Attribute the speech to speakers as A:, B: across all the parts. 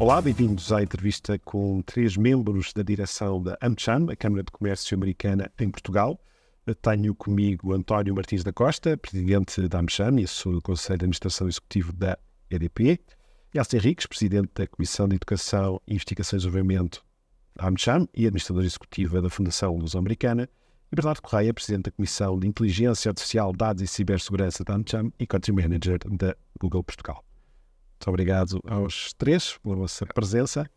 A: Olá, bem-vindos à entrevista com três membros da direção da AmCham, a Câmara de Comércio Americana em Portugal. Tenho comigo António Martins da Costa, presidente da AmCham e assessor do Conselho de Administração Executivo da EDP. Elsa Henriques, presidente da Comissão de Educação Investigação Investigações e Desenvolvimento da AmCham e administradora executiva da Fundação Luso-Americana. E Bernardo Correia, presidente da Comissão de Inteligência Artificial, Dados e Cibersegurança da AmCham e Country Manager da Google Portugal. Muito obrigado aos três pela vossa presença.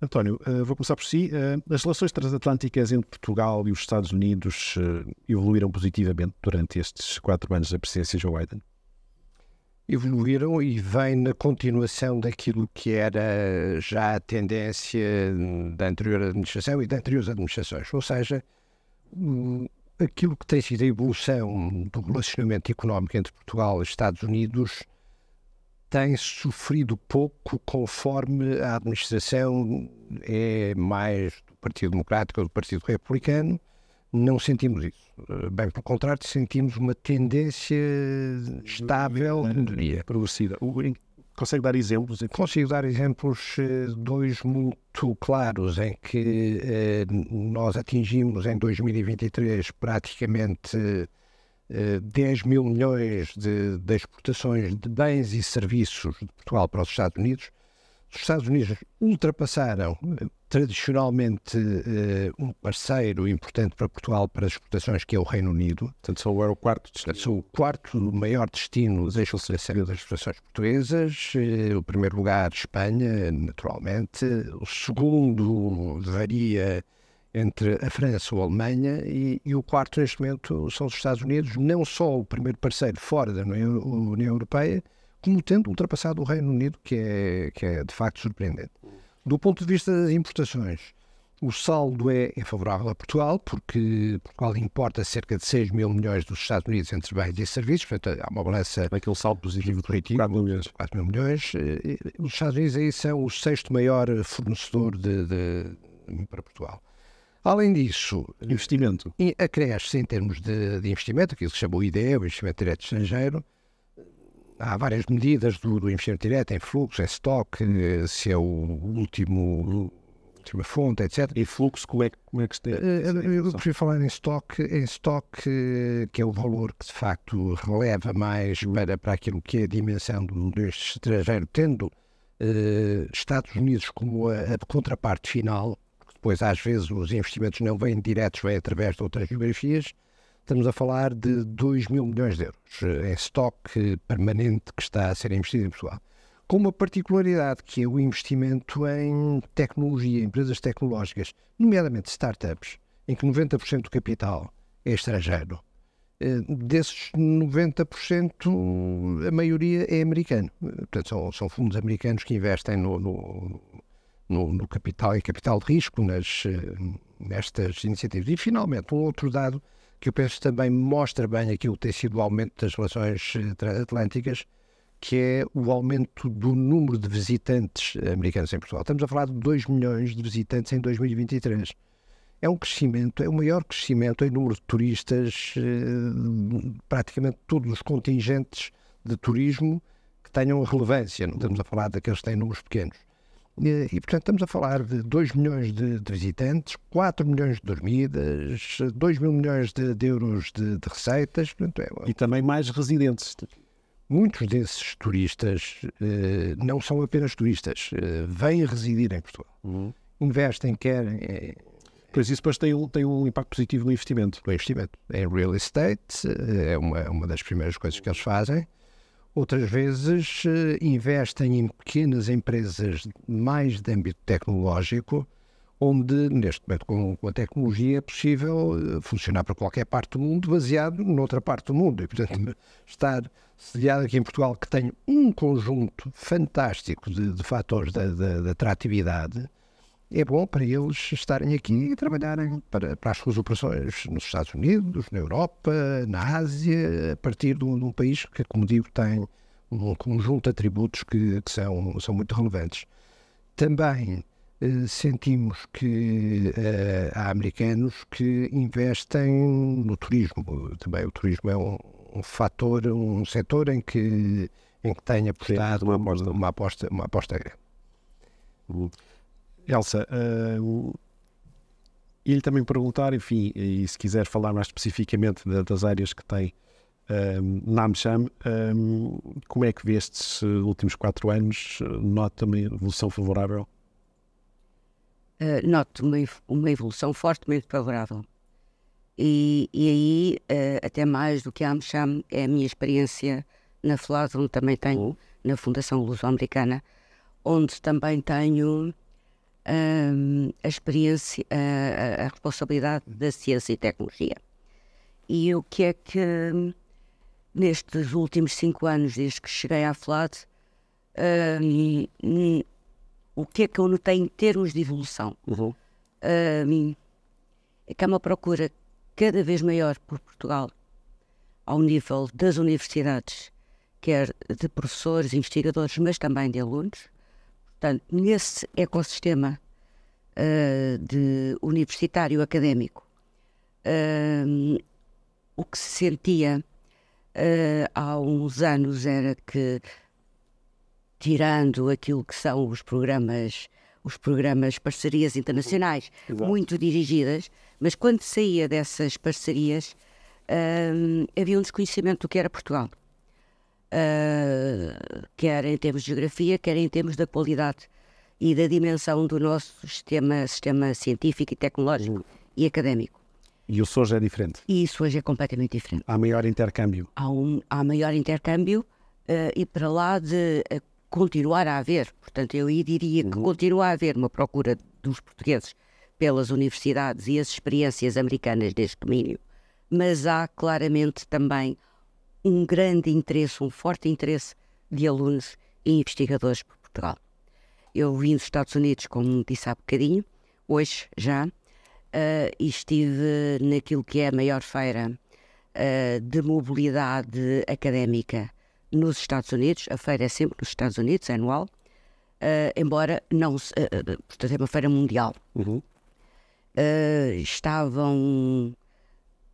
A: António, eh, vou começar por si. Eh, as relações transatlânticas entre Portugal e os Estados Unidos eh, evoluíram positivamente durante estes quatro anos da presidência de Joe Biden?
B: Evoluíram e vem na continuação daquilo que era já a tendência da anterior administração e de anteriores administrações. Ou seja, aquilo que tem sido a evolução do relacionamento económico entre Portugal e Estados Unidos tem sofrido pouco conforme a administração é mais do Partido Democrático ou do Partido Republicano. Não sentimos isso. Eh, bem, pelo contrário, sentimos uma tendência estável. Progressiva. Consegue dar exemplos? Consigo dar exemplos, eh, dois muito claros, em que eh, nós atingimos em 2023 praticamente 10 eh, mil milhões de, de, exportações de bens e serviços de Portugal para os Estados Unidos, os Estados Unidos ultrapassaram eh, tradicionalmente eh, um parceiro importante para Portugal para as exportações, que é o Reino Unido. Portanto, são o quarto destino. São o quarto maior destino das exportações portuguesas. O primeiro lugar, Espanha, naturalmente. O segundo varia entre a França ou a Alemanha e, e, o quarto neste momento são os Estados Unidos, não só o primeiro parceiro fora da União Europeia, como tendo ultrapassado o Reino Unido, que é, que é de facto surpreendente. Do ponto de vista das importações, o saldo é, é favorável a Portugal, porque Portugal importa cerca de 6 mil milhões dos Estados Unidos entre bens e serviços, portanto há uma balança... Aquele é é saldo positivo corretivo. 4 mil milhões. 4 mil milhões. Eh, os Estados Unidos aí são o sexto maior fornecedor de, de para Portugal. Além disso, investimento. acresce em termos de, de investimento, aquilo que se chama o IDE, o investimento direto estrangeiro. Há várias medidas do, do investimento direto, em fluxo, em stock, eh, se é o último última fonte, etc. E fluxo, como é, como é que se tem? Eh, eu prefiro falar em stock, em stock, eh, que é o valor que de facto releva mais para, para aquilo que é a dimensão do, do estrangeiro, tendo Estados Unidos como a, a contraparte final pois às vezes os investimentos não vêm diretos, vêm através de outras geografias. Estamos a falar de 2 mil milhões de euros em eh, estoque eh, permanente que está a ser investido em Portugal. Com uma particularidade que é o investimento em tecnologia, empresas tecnológicas, nomeadamente startups, em que 90% do capital é estrangeiro. Eh, desses 90%, a maioria é americano. Portanto, são, são fundos americanos que investem no, no no, no capital e capital de risco, nas, eh, nestas iniciativas. E, finalmente, um outro dado que eu penso também mostra bem aquilo que tem sido o aumento das relações eh, transatlânticas, que é o aumento do número de visitantes americanos em Portugal. Estamos a falar de 2 milhões de visitantes em 2023. É um crescimento, é o maior crescimento em número de turistas, eh, praticamente todos os contingentes de turismo que tenham relevância. Não estamos a falar daqueles que têm números pequenos. E, portanto, estamos a falar de 2 milhões de, de visitantes, 4 milhões de dormidas, 2 mil milhões de, de euros de, de receitas. Portanto, é... E também mais residentes. Muitos desses turistas eh, não são apenas turistas, eh, vêm residir em Portugal. Uhum. Investem, querem. por é, pois isso depois tem um, tem um impacto positivo no investimento. No investimento. Em real estate, eh, é uma, uma das primeiras coisas que eles fazem. Outras vezes eh, investem em pequenas empresas mais de âmbito tecnológico, onde, neste momento, com, a tecnologia, é possível eh, funcionar para qualquer parte do mundo, baseado noutra parte do mundo. E, portanto, estar sediado aqui em Portugal, que tem um conjunto fantástico de, de fatores da de atratividade, é bom para eles estarem aqui e trabalharem para, para as suas operações nos Estados Unidos, na Europa, na Ásia, a partir de um, de um país que, como digo, tem um conjunto de atributos que, que são, são muito relevantes. Também eh, sentimos que eh, há americanos que investem no turismo. Também o turismo é um, um fator, um setor em que, em que tem apostado Sim, uma aposta, uma aposta, uma aposta grande. Uhum. Elsa, uh, lhe também
A: perguntar, enfim, e se quiser falar mais especificamente das áreas que tem eh, na Amcham, eh, como é que vê estes últimos quatro anos? Nota uma evolução favorável?
C: Uh, noto uma, uma evolução fortemente favorável. E, e aí, uh, até mais do que a Amcham, é a minha experiência na Flávio, onde também tenho, na Fundação Luso-Americana, onde também tenho a experiência, a, a, responsabilidade da ciência e tecnologia. E o que é que nestes últimos cinco anos, desde que cheguei à FLAT, um, o que é que eu notei em termos de evolução? Uhum. Um, é que há uma procura cada vez maior por Portugal, ao nível das universidades, quer de professores, investigadores, mas também de alunos, Portanto, nesse ecossistema uh, de universitário académico, uh, o que se sentia uh, há uns anos era que, tirando aquilo que são os programas, os programas parcerias internacionais, Exato. muito dirigidas, mas quando saía dessas parcerias havia um desconhecimento do que era Portugal uh, quer em termos de geografia, quer em termos da qualidade e da dimensão do nosso sistema, sistema científico e tecnológico hum. e académico.
A: E o hoje é diferente? E isso hoje é completamente diferente. Há maior intercâmbio?
C: Há, um, há maior intercâmbio uh, e para lá de uh, continuar a haver, portanto eu diria que uhum. continua a haver uma procura dos portugueses pelas universidades e as experiências americanas deste domínio, mas há claramente também um grande interesse, um forte interesse de alunos e investigadores por Portugal. Eu vim dos Estados Unidos, como disse há bocadinho, hoje já, uh, e estive naquilo que é a maior feira uh, de mobilidade académica nos Estados Unidos. A feira é sempre nos Estados Unidos, é anual, uh, embora não se. portanto, é uma feira mundial. Uhum. estavam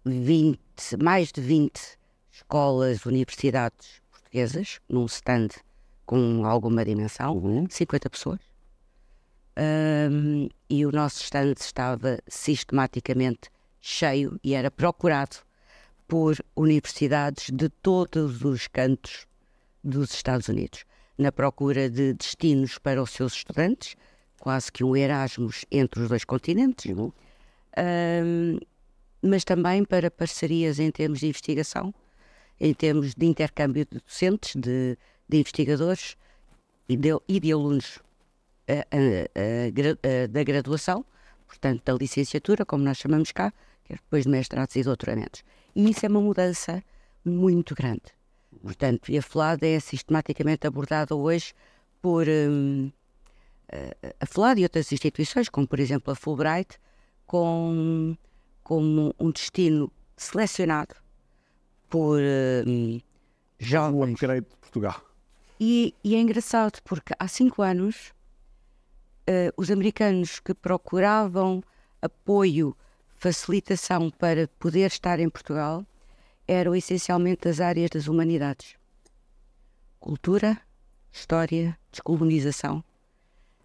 C: 20, mais de 20 escolas, universidades portuguesas, num stand com alguma dimensão, uhum. 50 pessoas. Um, e o nosso stand estava sistematicamente cheio e era procurado por universidades de todos os cantos dos Estados Unidos, na procura de destinos para os seus estudantes, quase que um Erasmus entre os dois continentes, um, uhum. mas também para parcerias em termos de investigação em termos de intercâmbio de docentes, de, de investigadores e de, e de alunos da graduação, portanto, da licenciatura, como nós chamamos cá, é depois de mestrados e doutoramentos. E isso é uma mudança muito grande. Portanto, a FLAD é sistematicamente abordada hoje por um, a FLAD e outras instituições, como por exemplo a Fulbright, com, como um destino selecionado por uh, jovens. O de Portugal. E, e, é engraçado porque há cinco anos uh, os americanos que procuravam apoio, facilitação para poder estar em Portugal eram essencialmente das áreas das humanidades. Cultura, história, descolonização.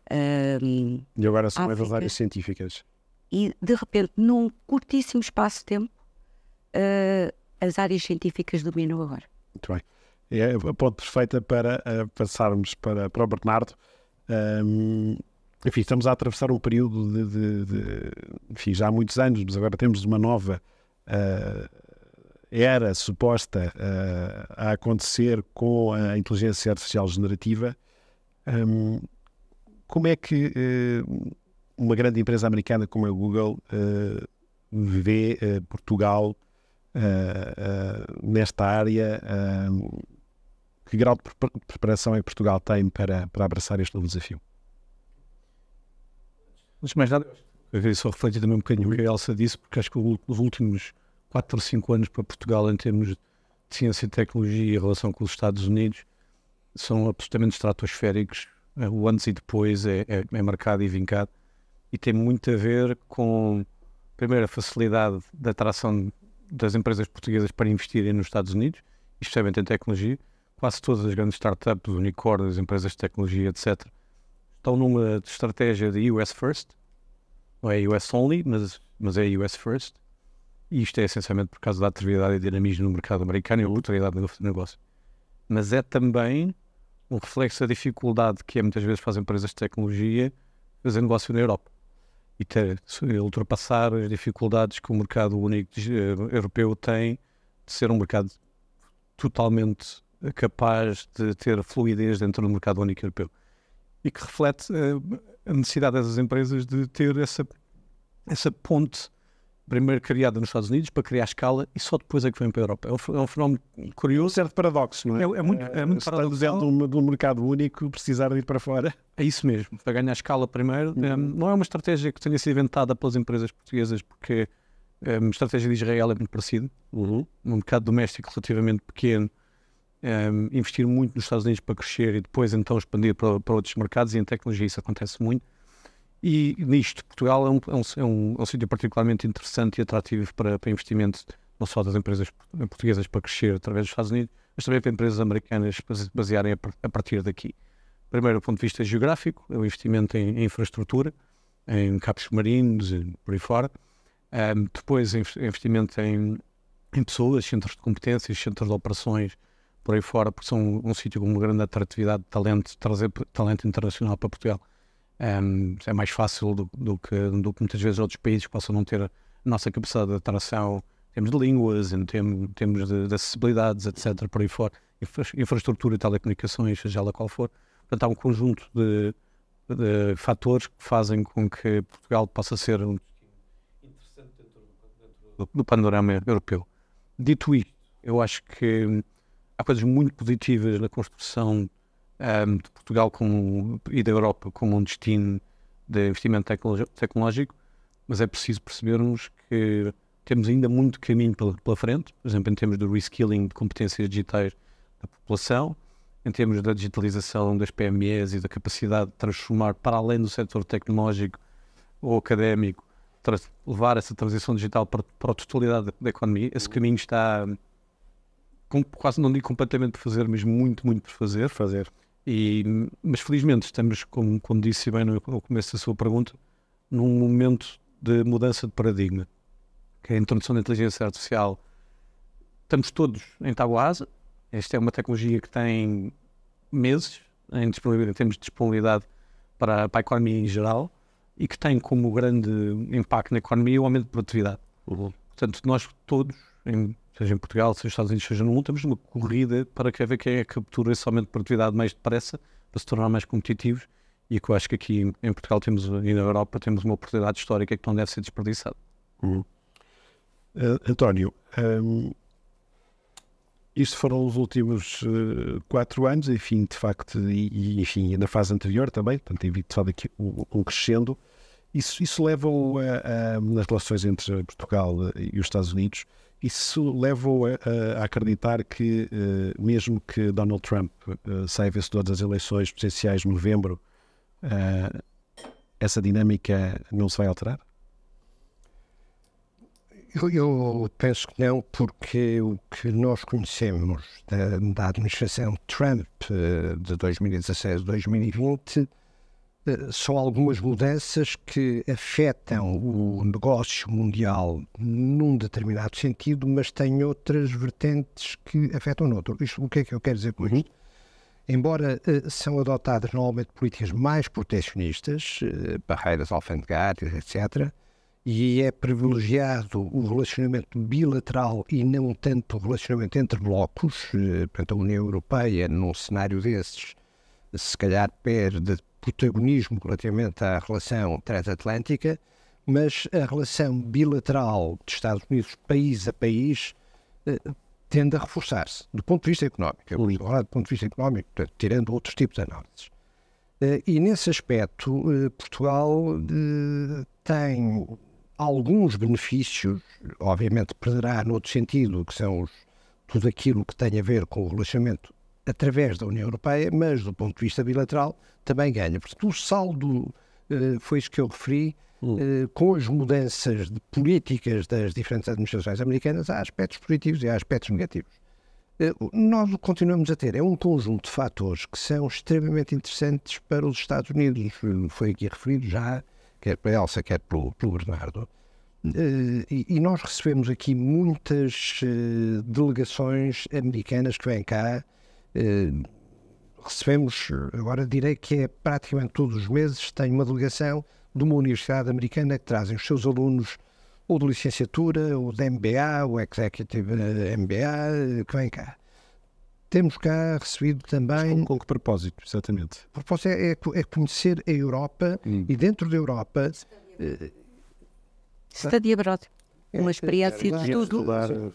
C: e
A: eh, agora são as áreas científicas.
C: E de repente, num curtíssimo espaço de tempo, uh, as áreas científicas dominam agora.
A: Muito bem. É a ponte perfeita para uh, passarmos para, para o Bernardo. Um, enfim, estamos a atravessar um período de, de, de, Enfim, já há muitos anos, mas agora temos uma nova uh, era suposta uh, a acontecer com a inteligência artificial generativa. Um, como é que uma grande empresa americana como a é Google vê Portugal uh, nesta área. Eh, que grau de preparação é que Portugal tem para, para abraçar este novo desafio?
D: Antes de mais nada, eu só refletir também um bocadinho o que a Elsa disse, porque acho que os últimos 4 ou 5 anos para Portugal em termos de ciência e tecnologia e relação com os Estados Unidos são absolutamente estratosféricos. O antes e depois é, é, é, marcado e vincado e tem muito a ver com, primeiro, a facilidade da atração das empresas portuguesas para investirem nos Estados Unidos, especialmente em tecnologia. Quase todas as grandes startups, unicórnios, empresas de tecnologia, etc., estão numa estratégia de US First, não é US Only, mas, mas é US First, e isto é essencialmente por causa da atividade e dinamismo no mercado americano e a brutalidade uhum. do negócio. Mas é também um reflexo da dificuldade que é muitas vezes para as empresas de tecnologia fazer negócio na Europa e ter, ultrapassar as dificuldades que o mercado único eh, europeu tem de ser um mercado totalmente eh, capaz de ter fluidez dentro do mercado único europeu e que reflete eh, a necessidade dessas empresas de ter essa, essa ponte primeiro criada nos Estados Unidos para criar escala e só depois é que vem para a Europa. É um, é fenómeno curioso. Um certo é paradoxo, não é? É, é
A: muito, eh, é muito paradoxo. de um, de um mercado único, precisar de ir para fora. É isso mesmo,
D: para ganhar escala primeiro. Uhum. Um, ehm, não é uma estratégia que tenha sido inventada pelas empresas portuguesas, porque um, ehm, a estratégia de Israel é muito parecida. Uhum. Um mercado doméstico relativamente pequeno, ehm, investir muito nos Estados Unidos para crescer e depois então expandir para, para outros mercados e em tecnologia isso acontece muito. E nisto, Portugal é, é um, é um, é um sítio particularmente interessante e atrativo para, para investimento, não só das empresas portuguesas para crescer através dos Estados Unidos, mas também para empresas americanas para se basearem a partir daqui. Primeiro, do ponto de vista geográfico, é o investimento em, em infraestrutura, em capos marinhos e por aí fora. Um, depois, é é investimento em, em, pessoas, centros de competências, centros de operações, por aí fora, porque são um, um sítio com uma grande atratividade de talento, trazer talento internacional para Portugal um, é mais fácil do, do, que, do, que, muitas vezes outros países que possam não ter a nossa capacidade de atração em termos de línguas, em termos de, de acessibilidades, etc., por aí fora, infraestrutura, e telecomunicações, seja ela qual for. Portanto, há um conjunto de, de fatores que fazem com que Portugal possa ser um interessante do, panorama europeu. Dito isto, eu acho que hum, há coisas muito positivas na construção um, ehm, de Portugal como, e da Europa como um destino de investimento tecnológico, mas é preciso percebermos que temos ainda muito caminho pela, pela frente, por exemplo, em termos do reskilling de competências digitais da população, em termos da digitalização das PMEs e da capacidade de transformar para além do setor tecnológico ou académico, levar essa transição digital para, para a totalidade da, economia. Esse uhum. caminho está, com, quase não digo completamente por fazer, mas muito, muito por fazer. Fazer. E, mas felizmente estamos, como, como disse bem no começo da sua pergunta, num momento de mudança de paradigma, que é a introdução da inteligência artificial. Estamos todos em tabuasa. Esta é uma tecnologia que tem meses em, em termos de disponibilidade para, para a economia em geral e que tem como grande impacto na economia o aumento de produtividade. Uhum. Portanto, nós todos, em seja em Portugal, seja nos Estados Unidos, seja no mundo, temos uma corrida para querer ver quem é que captura esse aumento de produtividade mais depressa para se tornar mais competitivos e é que eu acho que aqui em Portugal temos, e na Europa temos uma oportunidade histórica que não deve ser desperdiçada.
B: Uhum.
A: Uh, António, um, ehm, isto foram os últimos uh, quatro anos, enfim, de facto, e, e, enfim, na fase anterior também, portanto, tem vindo só daqui um, um crescendo. Isso, isso leva-o nas relações entre Portugal eh, e os Estados Unidos isso leva-o a, a, acreditar que, uh, mesmo que Donald Trump uh, saia vencedor das eleições presidenciais de novembro, uh, essa dinâmica não se vai alterar?
B: Eu, eu, penso que não, porque o que nós conhecemos da, da administração Trump de 2016 a 2020 eh, são algumas mudanças que afetam uhum. o negócio mundial num determinado sentido, mas têm outras vertentes que afetam noutro. Isto, o que é que eu quero dizer com uhum. isto? Uhum. Embora uh, são adotadas normalmente políticas mais protecionistas, uh, eh, barreiras alfandegárias, etc., e é privilegiado o relacionamento bilateral e não tanto o relacionamento entre blocos, uh, portanto, a União Europeia, num cenário desses, se calhar, perde protagonismo relativamente à relação transatlântica, mas a relação bilateral dos Estados Unidos, país a país, eh, tende a reforçar-se, do ponto de vista económico. Eu do ponto de vista económico, portanto, tirando outros tipos de análises. Eh, e nesse aspecto, eh, Portugal tem alguns benefícios, obviamente perderá noutro sentido, que são os, tudo aquilo que tem a ver com o relacionamento através da União Europeia, mas do ponto de vista bilateral também ganha. Portanto, o saldo eh, foi isso que eu referi. Hum. Eh, com as mudanças de políticas das diferentes administrações americanas, há aspectos positivos e há aspectos negativos. Eh, nós o continuamos a ter. É um conjunto de fatores que são extremamente interessantes para os Estados Unidos. Foi aqui referido já, quer para Elsa, quer para o Bernardo. E nós recebemos aqui muitas delegações americanas que vêm cá recebemos, agora direi que é praticamente todos os meses, tenho uma delegação de uma universidade americana que trazem os seus alunos ou de licenciatura, ou de MBA, ou Executive MBA, que vem cá. Temos cá recebido também. Com, com, que propósito, exatamente? O propósito é, é, é conhecer a Europa hum. e dentro da Europa. Study abroad. Uma experiência de estudo.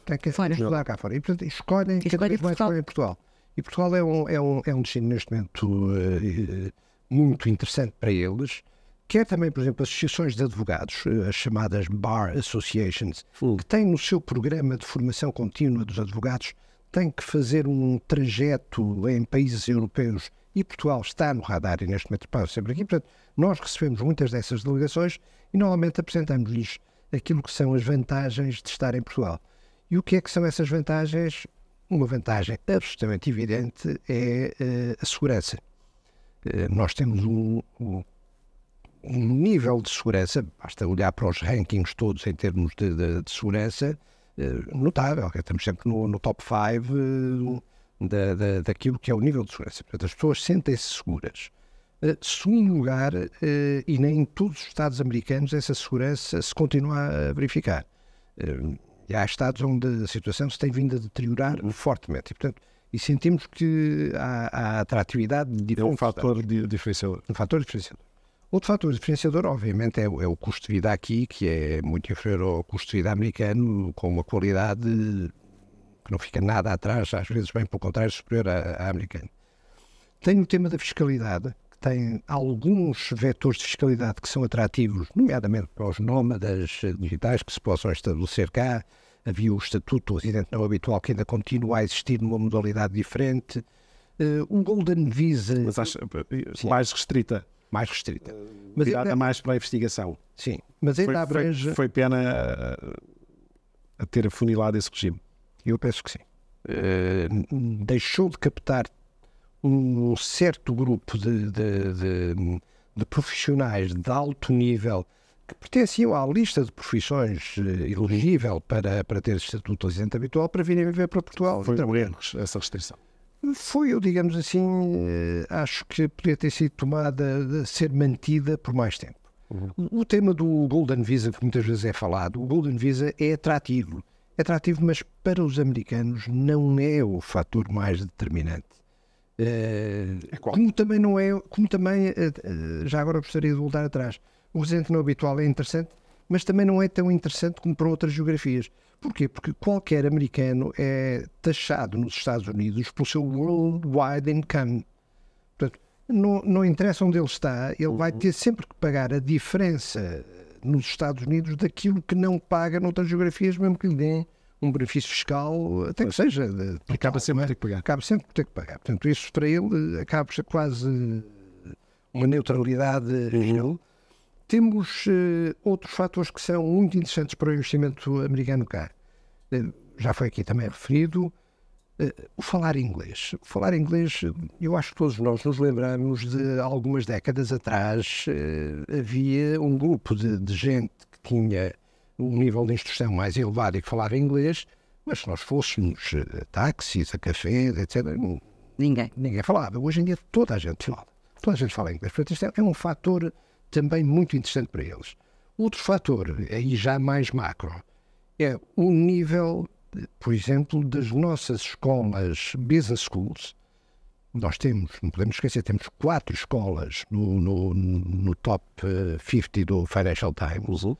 B: Tem que estudar cá fora. E, portanto, escolhem, escolhem Portugal. E Portugal é um, é um, é um destino neste momento uh, muito interessante para eles. Quer é também, por exemplo, associações de advogados, eh, as chamadas Bar Associations, hum. que têm no seu programa de formação contínua dos advogados, têm que fazer um trajeto em países europeus e Portugal está no radar e neste momento passa sempre aqui. Portanto, nós recebemos muitas dessas delegações e normalmente apresentamos-lhes aquilo que são as vantagens de estar em Portugal. E o que é que são essas vantagens? Uma vantagem absolutamente evidente é eh, a segurança. Eh, nós temos um, um, um, nível de segurança, basta olhar para os rankings todos em termos de, de, de segurança, eh, notável. Estamos sempre no, no top 5 daquilo que é o nível de segurança. Portanto, as pessoas sentem-se seguras. Segundo lugar, e nem em todos os Estados americanos, essa segurança se continua a verificar. E há estados onde a situação se tem vindo a deteriorar uhum. fortemente. E, portanto, e sentimos que há, há atratividade de É um fator de diferenciador. Um fator diferenciador. Outro fator diferenciador, obviamente, é, é, o custo de vida aqui, que é muito inferior ao custo de vida americano, com uma qualidade que não fica nada atrás, às vezes bem pelo contrário, superior à, à americana. Tem o tema da fiscalidade, tem alguns vetores de fiscalidade que são atrativos, nomeadamente para os nómadas digitais que se possam estabelecer cá. Havia o estatuto residente não habitual que ainda continua a existir numa modalidade diferente. Eh, o Golden Visa. Mas eh, eh, mais restrita mais
A: restrita. mas virada ainda... mais para a investigação. Sim, mas ainda foi, abrange... Foi, foi pena a,
B: a ter afunilado esse regime. Eu penso que sim. Uh, deixou de captar um certo grupo de, de, de, de profissionais de alto nível que pertenciam à lista de profissões eh, elegível para, para ter estatuto de residente habitual para virem viver para Portugal. Foi um então, essa restrição. Foi, eu digamos assim, eh, acho que poderia ter sido tomada, ser mantida por mais tempo. Uhum. O tema do Golden Visa, que muitas vezes é falado, o Golden Visa é atrativo. É atrativo, mas para os americanos não é o fator mais determinante. É eh, como também não é, como também, eh, eh, já agora gostaria de voltar atrás, o residente não habitual é interessante, mas também não é tão interessante como para outras geografias. Porquê? Porque qualquer americano é taxado nos Estados Unidos pelo seu worldwide income. Portanto, não, não interessa onde ele está, ele uhum. vai ter sempre que pagar a diferença nos Estados Unidos daquilo que não paga noutras geografias, mesmo que lhe deem um benefício fiscal, até que seja. De, total, acaba sempre é? por ter que pagar. Acaba sempre por ter que pagar. Portanto, isso para ele acaba por ser quase uma neutralidade uhum. Temos uh, outros fatores que são muito interessantes para o investimento americano cá. Uh, já foi aqui também referido. Uh, o falar inglês. O falar inglês, eu acho que todos nós nos lembramos de algumas décadas atrás havia um grupo de, de gente que tinha um nível de instrução mais elevado e que falava inglês, mas se nós fôssemos a eh, táxis, a cafés, etc., ninguém. ninguém falava. Hoje em dia toda a gente fala. Toda a gente fala inglês. Portanto, isto é, é um fator também muito interessante para eles. Outro fator, aí já mais macro, é o nível, por exemplo, das nossas escolas business schools. Nós temos, não podemos esquecer, temos quatro escolas no, no, no top 50 eh, do Financial Times. Uhum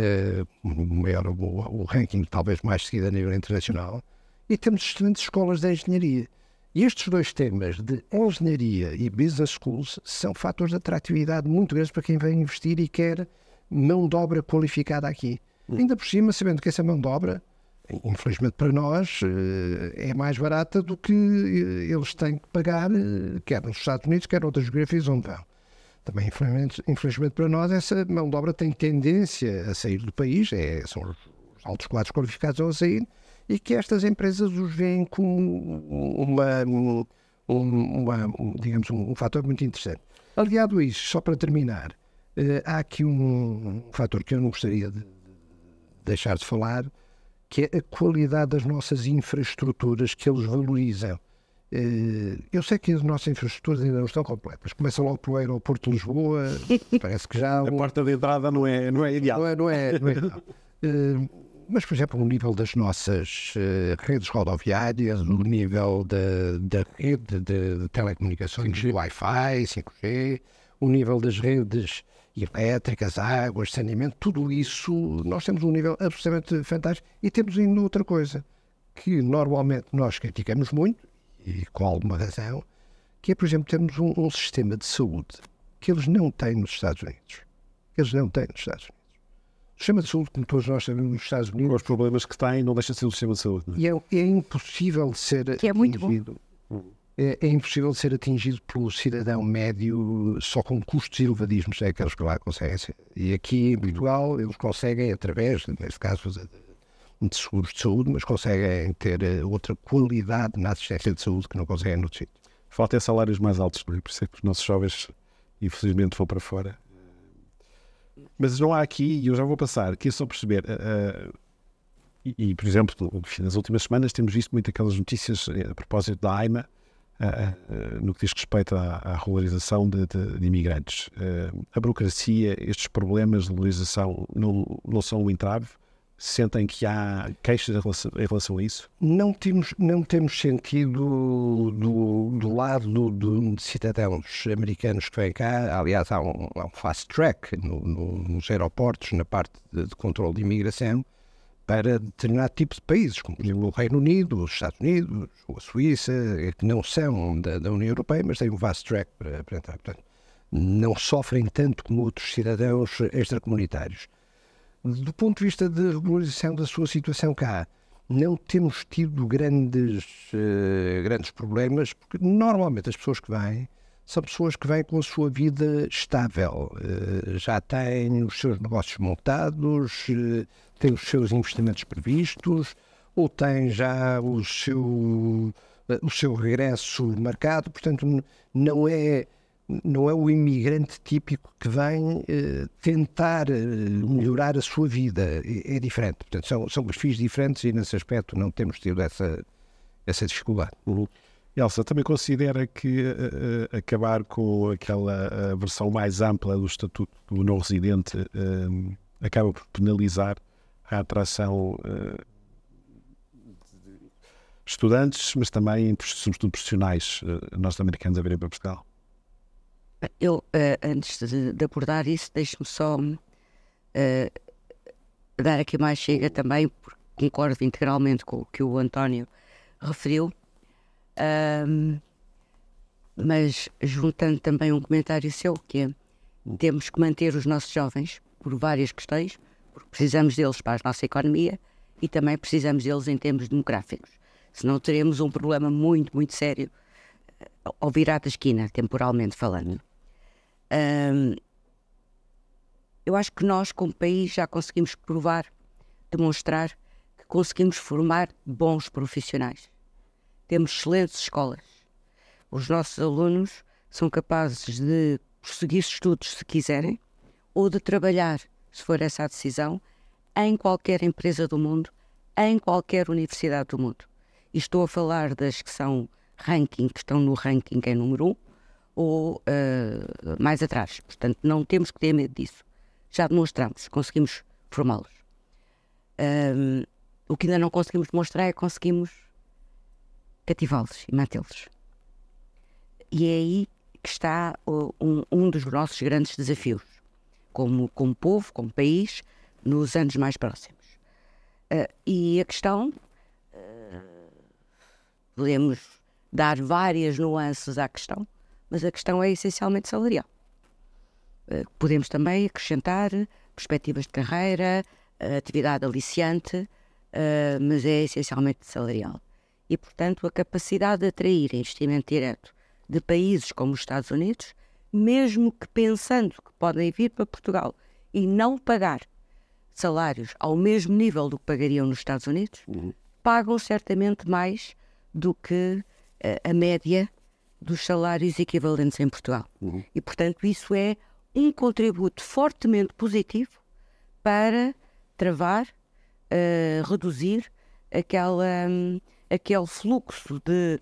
B: uh, era o, o, ranking talvez mais seguido a nível internacional, e temos excelentes escolas de engenharia. E estes dois temas de engenharia e business schools são fatores de atratividade muito grandes para quem vem investir e quer mão de obra qualificada aqui. Hum. Ainda por cima, sabendo que essa mão de obra, infelizmente para nós, eh, é mais barata do que eh, eles têm que pagar, quer nos Estados Unidos, quer outras geografias onde vão também infelizmente, para nós, essa mão de obra tem tendência a sair do país, é, são os altos quadros qualificados a sair, e que estas empresas os veem como uma, uma um, digamos, um, um, fator muito interessante. Aliado a isso, só para terminar, eh, há aqui um, um, fator que eu não gostaria de deixar de falar, que é a qualidade das nossas infraestruturas que eles valorizam. Eh, eu sei que as nossas infraestruturas ainda não estão completas. Começa logo pelo aeroporto de Lisboa, parece que já.
A: A porta de entrada não é, não é ideal. Não é, não é, não é
B: ideal. Eh, mas, por exemplo, o nível das nossas eh, redes rodoviárias, o nível da, da rede de telecomunicações, Wi-Fi, 5G, o nível das redes elétricas, águas, saneamento, tudo isso, nós temos um nível absolutamente fantástico. E temos ainda outra coisa que normalmente nós criticamos muito, e com alguma razão, que é, por exemplo, temos um, um sistema de saúde que eles não têm nos Estados Unidos. Eles não têm nos Estados Unidos. O sistema de saúde, como todos nós sabemos, nos Estados Unidos. Os problemas que têm não deixa de ser um sistema de saúde. É? E é, é, impossível ser que é muito atingido. É, é, impossível ser atingido pelo cidadão médio só com custos elevadíssimos, é que eles lá conseguem. E aqui em Portugal eles conseguem, através, neste caso, de seguros de saúde, mas conseguem ter eh, outra qualidade na assistência de saúde que não conseguem no sítio. Falta salários mais altos, é? por isso é que os nossos jovens, infelizmente, vão para
A: fora. Mas não há aqui, e eu já vou passar, que é só perceber. Uh, uh, e, e, por exemplo, nas últimas semanas temos visto muito aquelas notícias a propósito da AIMA, uh, no que diz respeito à, à regularização de, de, de imigrantes. a burocracia, estes problemas de regularização não, não são um entrave Sentem
B: que há queixas em relação, em relação a isso? Não temos, não temos sentido do, do lado do, de cidadãos americanos que vêm cá. Aliás, há um, há um fast track no, no, nos aeroportos, na parte de, de controle de imigração, para determinado tipo de países, como o Reino Unido, os Estados Unidos ou a Suíça, eh, que não são da, da União Europeia, mas têm um fast track para, para entrar. Portanto, não sofrem tanto como outros cidadãos extracomunitários. Do ponto de vista da regularização da sua situação cá, não temos tido grandes, uh, grandes problemas, porque normalmente as pessoas que vêm são pessoas que vêm com a sua vida estável, uh, já têm os seus negócios montados, uh, têm os seus investimentos previstos, ou têm já o seu, o seu regresso marcado, portanto, não é não é o imigrante típico que vem eh, tentar eh, melhorar a sua vida. É, é diferente. Portanto, são, são perfis diferentes e, nesse aspecto, não temos tido essa, essa dificuldade. Uhum. Elsa, também considera que uh, acabar com aquela uh, versão mais ampla
A: do estatuto do não residente uh, acaba por penalizar a atração de estudantes, mas também, sobretudo, profissionais norte-americanos a virem para Portugal?
C: Eu, uh, antes de, de, abordar isso, deixe-me só uh, dar aqui mais chega também, porque concordo integralmente com o que o António referiu, uh, mas juntando também um comentário seu, que é, temos que manter os nossos jovens por várias questões, porque precisamos deles para a nossa economia e também precisamos deles em termos demográficos. Senão teremos um problema muito, muito sério eh, ao virar da esquina, temporalmente falando. Um, eu acho que nós, como país, já conseguimos provar, demonstrar que conseguimos formar bons profissionais. Temos excelentes escolas. Os nossos alunos são capazes de prosseguir estudos se quiserem ou de trabalhar, se for essa a decisão, em qualquer empresa do mundo, em qualquer universidade do mundo. E estou a falar das que são ranking, que estão no ranking em é número 1, um, ou uh, mais atrás. Portanto, não temos que ter medo disso. Já demonstramos, conseguimos formá-los. Um, ah, o que ainda não conseguimos demonstrar é que conseguimos cativá-los e mantê-los. E é aí que está um, um, dos nossos grandes desafios, como, como povo, como país, nos anos mais próximos. Uh, e a questão, uh, podemos dar várias nuances à questão, mas a questão é essencialmente salarial. Eh, podemos também acrescentar perspectivas de carreira, eh, atividade aliciante, eh, mas é essencialmente salarial. E, portanto, a capacidade de atrair investimento direto de países como os Estados Unidos, mesmo que pensando que podem vir para Portugal e não pagar salários ao mesmo nível do que pagariam nos Estados Unidos, uhum. pagam certamente mais do que a média dos salários equivalentes em Portugal. Uhum. E, portanto, isso é um contributo fortemente positivo para travar, uh, reduzir aquela, um, aquele fluxo de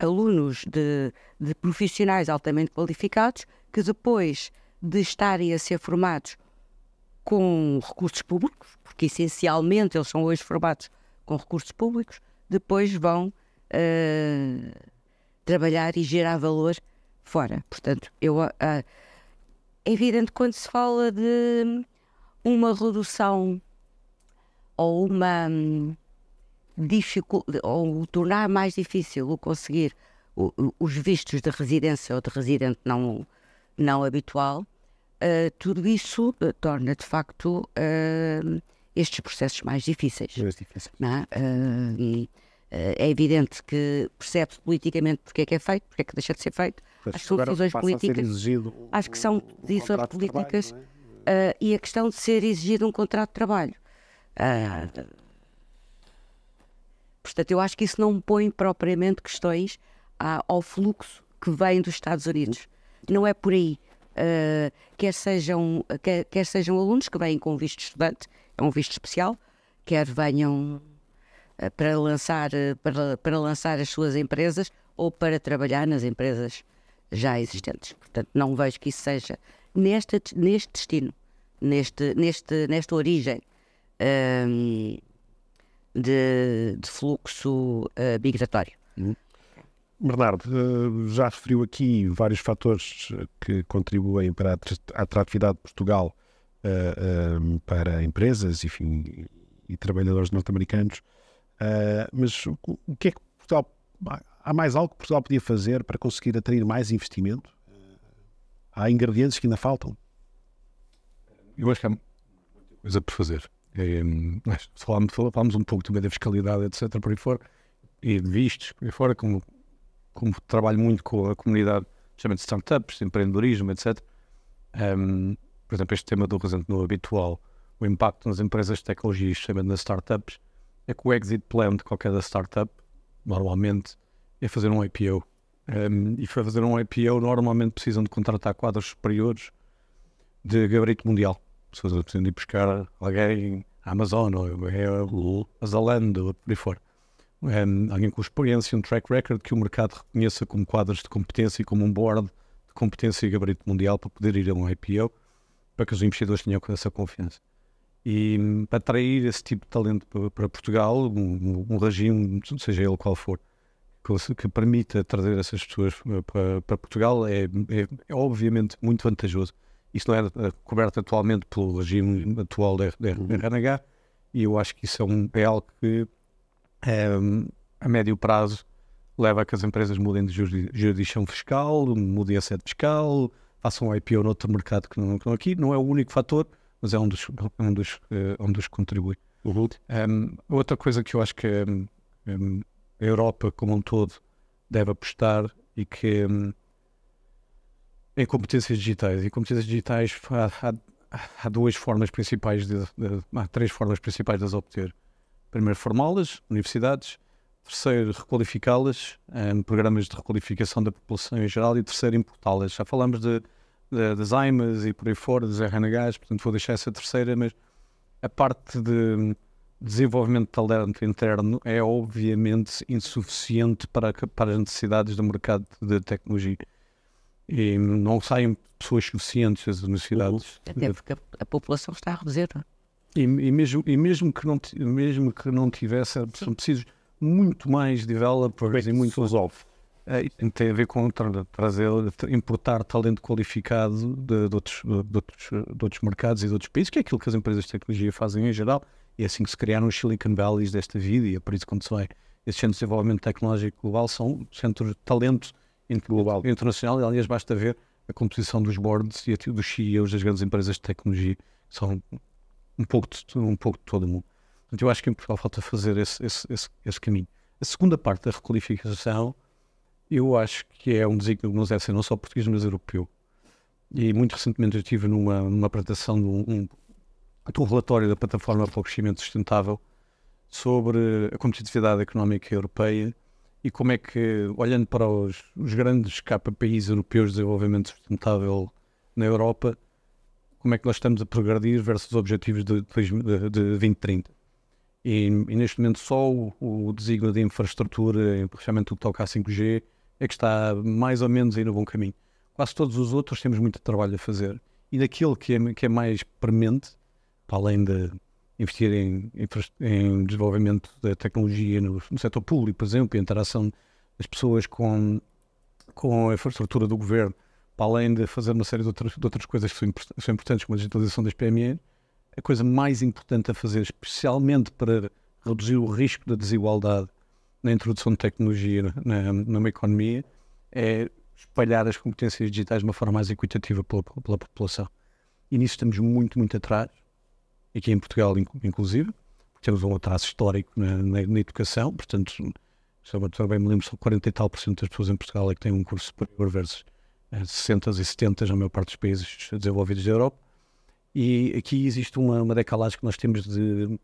C: alunos, de, de, profissionais altamente qualificados que depois de estarem a ser formados com recursos públicos, porque essencialmente eles são hoje formados com recursos públicos, depois vão. Uh, trabalhar e gerar valor fora. Portanto, eu, uh, é evidente quando se fala de hum, uma redução ou uma um, dificuldade, ou tornar mais difícil o conseguir o, o, os vistos de residência ou de residente não, não habitual, uh, tudo isso uh, torna de facto estes processos mais difíceis. Mais difíceis. Não é? e, hum, eh, é evidente que percebe politicamente porque é que é feito, porque é que deixa de ser feito. As As decisões políticas. O, acho que são decisões políticas de trabalho, é? uh, e a questão de ser exigido um contrato de trabalho. Uh, portanto, eu acho que isso não põe propriamente questões à, ao fluxo que vem dos Estados Unidos. Não é por aí. Uh, quer, sejam, quer, quer sejam alunos que vêm com visto estudante, é um visto especial, quer venham eh, para lançar, eh, para, para lançar as suas empresas ou para trabalhar nas empresas já existentes. Portanto, não vejo que isso seja neste, neste destino, neste, neste, nesta origem um, ehm, de, de, fluxo uh, migratório. Uhum.
A: Bernardo, já referiu aqui vários fatores que contribuem para a atratividade de Portugal uh, um, para empresas enfim, e trabalhadores norte-americanos. Uh, mas o, o, que é que Portugal. Há mais algo que Portugal podia fazer para conseguir atrair mais investimento? Há ingredientes que ainda faltam?
D: Eu acho que há muita coisa por fazer. É, falámos, falámos um pouco também da fiscalidade, etc., por aí fora, e de vistos, por aí fora, como, como trabalho muito com a comunidade, principalmente de startups, empreendedorismo, etc. Um, por exemplo, este tema do recente no Habitual, o impacto nas empresas de tecnologia, especialmente nas startups, é que o exit plan de qualquer startup, normalmente, é fazer um IPO. Um, ehm, e para fazer um IPO, normalmente precisam de contratar quadros superiores de gabarito mundial. Pessoas precisam de ir buscar alguém, Amazon, ou a uhum. Zalando, ou por aí fora. Um, ehm, alguém com experiência, um track record que o mercado reconheça como quadros de competência e como um board de competência e gabarito mundial para poder ir a um IPO, para que os investidores tenham essa confiança e hum, para atrair esse tipo de talento para Portugal, um, um regime, seja ele qual for, que, que permita trazer essas pessoas para, para Portugal é, é, é, obviamente muito vantajoso. Isso não é, é coberto atualmente pelo regime atual da, da RNH uhum. e eu acho que isso é, um, é algo que hum, a médio prazo leva a que as empresas mudem de jurisdição fiscal, mudem a sede fiscal, façam um IPO noutro mercado que não, que não aqui. Não é o único fator, mas é um dos, um dos, eh, um dos que contribui. Uhum. Um, outra coisa que eu acho que um, a Europa como um todo deve apostar e que um, em competências digitais. E competências digitais há, há, há duas formas principais, de, de, há três formas principais de as obter. Primeiro, formá-las, universidades. Terceiro, requalificá-las, programas de requalificação da população em geral. E terceiro, importá-las. Já falamos de das AIMAs e por aí fora, dos RNHs, portanto vou deixar essa terceira, mas a parte de hum, desenvolvimento de talento interno é obviamente insuficiente para, para as necessidades do mercado de tecnologia. E não saem pessoas suficientes das universidades. Uhum. Até porque a, população está a reduzir. É? E, e, mesmo, e mesmo, que não, mesmo que não tivesse, são precisos muito mais developers Bem, é e muito mais. Off. É, e tem a ver com trazer, importar talento qualificado de, de, outros, de, outros, de, outros, mercados e de outros países, que é aquilo que as empresas de tecnologia fazem em geral. E é assim que se criaram os Silicon Valleys desta vida, e é por isso que quando se vai esses centros de desenvolvimento tecnológico global são centros de talento global. internacional. E, aliás, basta ver a composição dos boards e dos CEOs das grandes empresas de tecnologia, são um pouco de, um pouco de todo o mundo. Portanto, eu acho que em Portugal falta fazer esse, esse, esse, esse caminho. A segunda parte da requalificação eu acho que é um desígnio que nos deve é ser não só português, mas europeu. E muito recentemente eu estive numa, numa apresentação de um, um, de um relatório da Plataforma para o Crescimento Sustentável sobre a competitividade económica europeia e como é que, olhando para os, os grandes KPIs europeus de desenvolvimento sustentável na Europa, como é que nós estamos a progredir versus os objetivos de, de, de 2030. E, e, neste momento só o, o desígnio de infraestrutura, especialmente o que toca a 5G, é que está mais ou menos aí no bom caminho. Quase todos os outros temos muito trabalho a fazer. E daquilo que é, que é mais premente, para além de investir em, em desenvolvimento da tecnologia no, no, setor público, por exemplo, e a interação das pessoas com, com a infraestrutura do governo, para além de fazer uma série de outras, de outras coisas que são, são importantes, como a digitalização das PME, a coisa mais importante a fazer, especialmente para reduzir o risco da desigualdade na introdução de tecnologia na, numa economia é espalhar as competências digitais de uma forma mais equitativa pela, pela população. E nisso estamos muito, muito atrás, aqui em Portugal, inclusive, temos um atraso histórico na, na, na educação, portanto, se eu bem me lembro, só 40 e tal por cento das pessoas em Portugal é que têm um curso superior versus 60 eh, e 70 na maior parte dos países desenvolvidos da Europa. E aqui existe uma, uma decalagem que nós temos de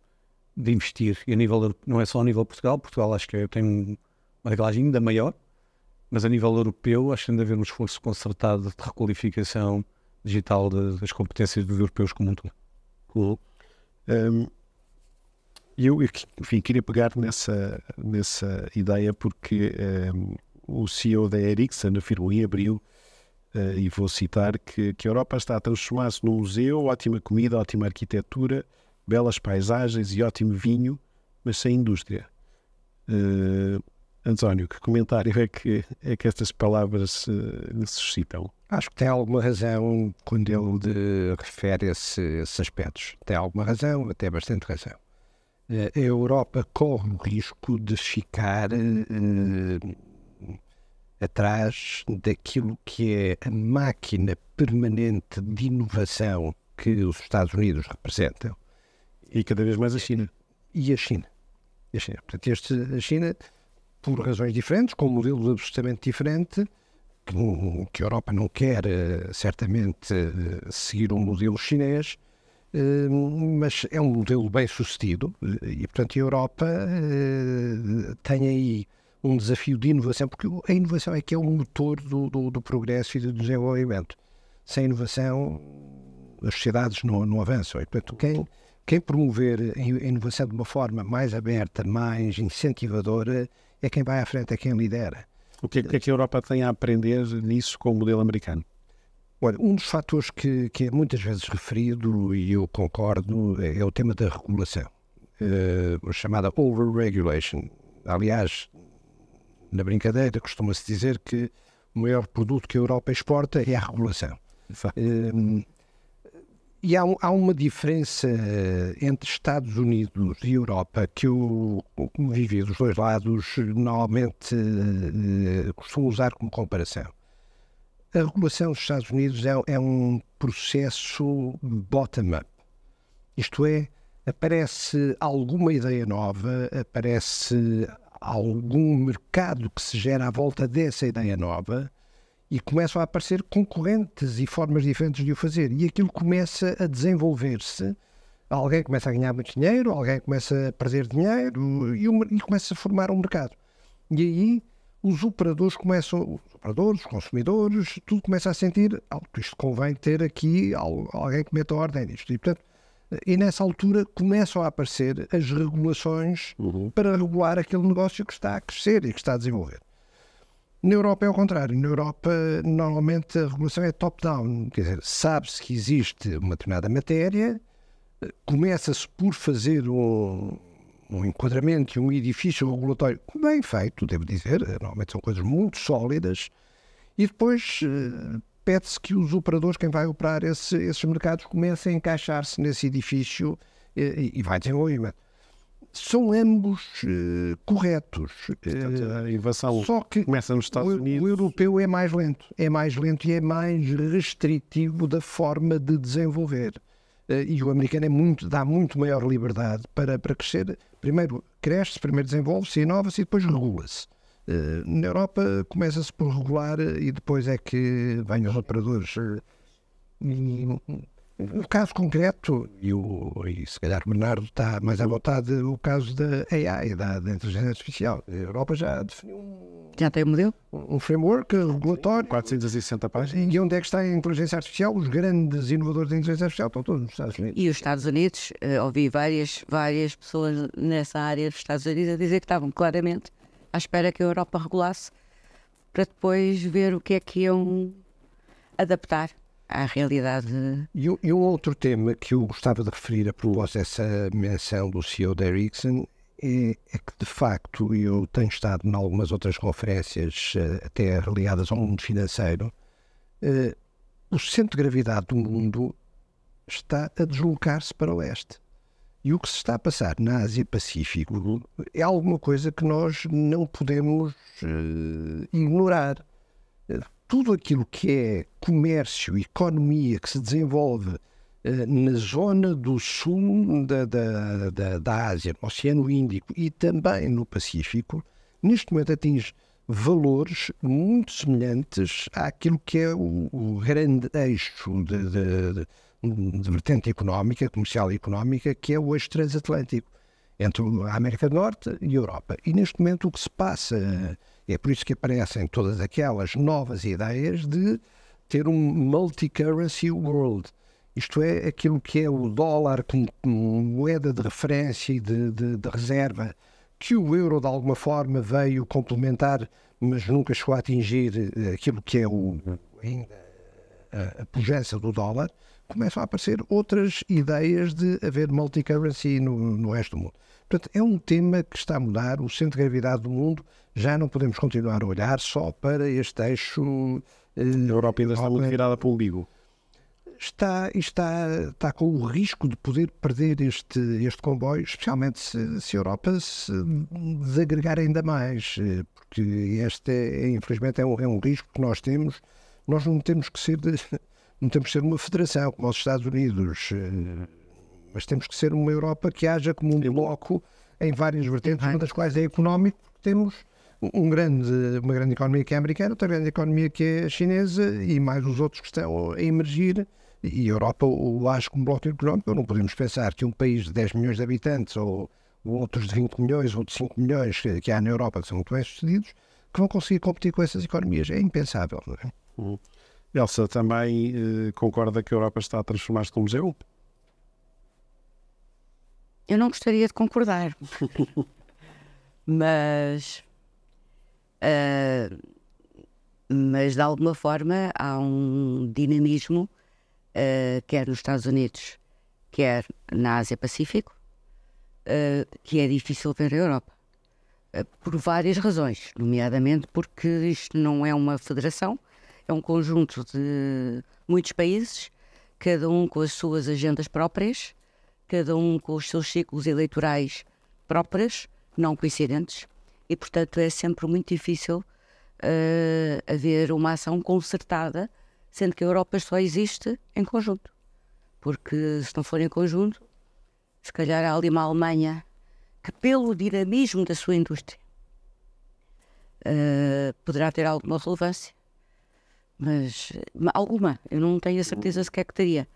D: de investir. E a nível, não é só a nível de Portugal, Portugal acho que tem uma reglagem ainda maior, mas a nível europeu acho que tem de haver um esforço concertado de requalificação digital de, das competências dos europeus como um todo. Cool. Um, eu,
A: enfim, queria pegar nessa, nessa ideia porque um, o CEO da Ericsson afirmou em abril, uh, e vou citar, que, que a Europa está a transformar-se num museu, ótima comida, ótima arquitetura, belas paisagens e ótimo vinho, mas sem indústria. Uh, António, que comentário é que,
B: é que estas palavras uh, Acho que tem alguma razão quando ele de, refere esse, esses aspectos. Tem alguma razão, até bastante razão. Uh, a Europa corre o risco de ficar uh, atrás daquilo que é a máquina permanente de inovação que os Estados Unidos representam e cada vez mais a é. China. E a China. E a China. Portanto, este, a China, por razões diferentes, com um modelo absolutamente diferente, que, que a Europa não quer eh, certamente eh, seguir um modelo chinês, eh, mas é um modelo bem sucedido e, portanto, a Europa tem aí um desafio de inovação, porque a inovação é que é o motor do, do, do progresso e do desenvolvimento. Sem inovação, as sociedades não, não avançam. E, portanto, quem, quem promover a inovação de uma forma mais aberta, mais incentivadora, é quem vai à frente, é quem lidera. É o que é, que a Europa tem a aprender nisso com o modelo americano? Olha, um dos fatores que, que é muitas vezes referido, e eu concordo, é o tema da regulação, uh, chamada over regulation. Aliás, na brincadeira, costuma-se dizer que o maior produto que a Europa exporta é a regulação. Um, e há, há, uma diferença eh, entre Estados Unidos e Europa que eu, como vivi dos dois lados, normalmente eh, eh, costumo usar como comparação. A regulação dos Estados Unidos é, é um processo bottom-up, isto é, aparece alguma ideia nova, aparece algum mercado que se gera à volta dessa ideia nova e começam a aparecer concorrentes e formas diferentes de o fazer. E aquilo começa a desenvolver-se. Alguém começa a ganhar muito dinheiro, alguém começa a perder dinheiro e, e começa a formar um mercado. E aí os operadores começam, os operadores, os consumidores, tudo começa a sentir, oh, isto convém ter aqui alguém que meta a ordem nisto. E, portanto, e nessa altura começam a aparecer as regulações uhum. para regular aquele negócio que está a crescer e que está a desenvolver. Na Europa é o contrário. Na Europa, normalmente, a regulação é top-down. Quer dizer, sabe-se que existe uma determinada matéria, começa-se por fazer um, um enquadramento e um edifício regulatório bem feito, devo dizer, normalmente são coisas muito sólidas, e depois eh, pede-se que os operadores, quem vai operar esse, esses mercados, comecem a encaixar-se nesse edifício eh, e, e vai desenvolvimento são ambos uh, corretos. Portanto, eh, a invasão Só que começa nos Estados o, Unidos. O europeu é mais lento, é mais lento e é mais restritivo da forma de desenvolver. Uh, e o americano é muito, dá muito maior liberdade para, para crescer. Primeiro cresce, primeiro desenvolve-se, inova-se e depois regula-se. Uh, na Europa começa-se por regular e depois é que vêm os operadores. No caso concreto, e, o, e se calhar o Bernardo está mais à vontade, o caso da AI, da, da inteligência artificial. A Europa já definiu um. Já tem um modelo? Um framework regulatório. 460 páginas. E onde é que está a inteligência artificial? Os grandes inovadores da inteligência artificial estão todos nos Estados Unidos. E
C: os Estados Unidos, eh, ouvi várias, várias pessoas nessa área dos Estados Unidos a dizer que estavam claramente à espera que a Europa regulasse para depois ver o que é que iam adaptar à realidade.
B: E, e, um outro tema que eu gostava de referir após essa menção do CEO da Ericsson é, é, que, de facto, eu tenho estado em algumas outras conferências, eh, até ligadas ao mundo financeiro, eh, o centro de gravidade do mundo está a deslocar-se para o leste. E o que se está a passar na Ásia Pacífico é alguma coisa que nós não podemos eh, ignorar tudo aquilo que é comércio, economia que se desenvolve eh, na zona do sul da, da, da, da Ásia, no Oceano Índico e também no Pacífico, neste momento atinge valores muito semelhantes àquilo que é o, o grande eixo de, de, de, de, vertente económica, comercial e económica, que é o eixo transatlântico, entre a América do Norte e a Europa. E neste momento o que se passa é por isso que aparecem todas aquelas novas ideias de ter um multi-currency world. Isto é, aquilo que é o dólar como moeda de referência e de, de, de reserva, que o euro de alguma forma veio complementar, mas nunca chegou a atingir eh, aquilo que é o, ainda a, a pujança do dólar, começam a aparecer outras ideias de haver multi-currency no, no resto do mundo. Portanto, é um tema que está a mudar, o centro de gravidade do mundo, já não podemos continuar a olhar só para este eixo. Eh, a Europa ainda está muito virada para o umbigo. Está, está, está com o risco de poder perder este, este comboio, especialmente se, se a Europa se desagregar ainda mais, eh, porque este, é, é, infelizmente, é um, é um risco que nós temos. Nós não temos que ser, de, não temos que ser uma federação como os Estados Unidos. Eh, mas temos que ser uma Europa que haja como um bloco em várias vertentes, uma das quais é económico, porque temos um grande, uma grande economia que é americana, outra grande economia que é chinesa e mais os outros que estão a emergir. E a Europa o acho como bloco económico. Não podemos pensar que um país de 10 milhões de habitantes ou outros de 20 milhões ou de 5 milhões que há na Europa que são muito bem-sucedidos que vão conseguir competir com essas economias. É impensável. Não é?
A: Hum. Elsa, também eh, concorda que a Europa está a
C: transformar-se num museu? Eu não gostaria de concordar. mas. Uh, mas de alguma forma há um dinamismo, uh, quer nos Estados Unidos, quer na Ásia-Pacífico, uh, ah, que é difícil ver na Europa. por várias razões, nomeadamente porque isto não é uma federação, é um conjunto de muitos países, cada um com as suas agendas próprias cada um com os seus ciclos eleitorais próprios, não coincidentes, e portanto é sempre muito difícil uh, haver uma ação concertada, sendo que a Europa só existe em conjunto. Porque se não for em conjunto, se calhar há ali uma Alemanha que, pelo dinamismo da sua indústria, uh, poderá ter alguma relevância. Mas alguma, eu não tenho a certeza hum. sequer que teria.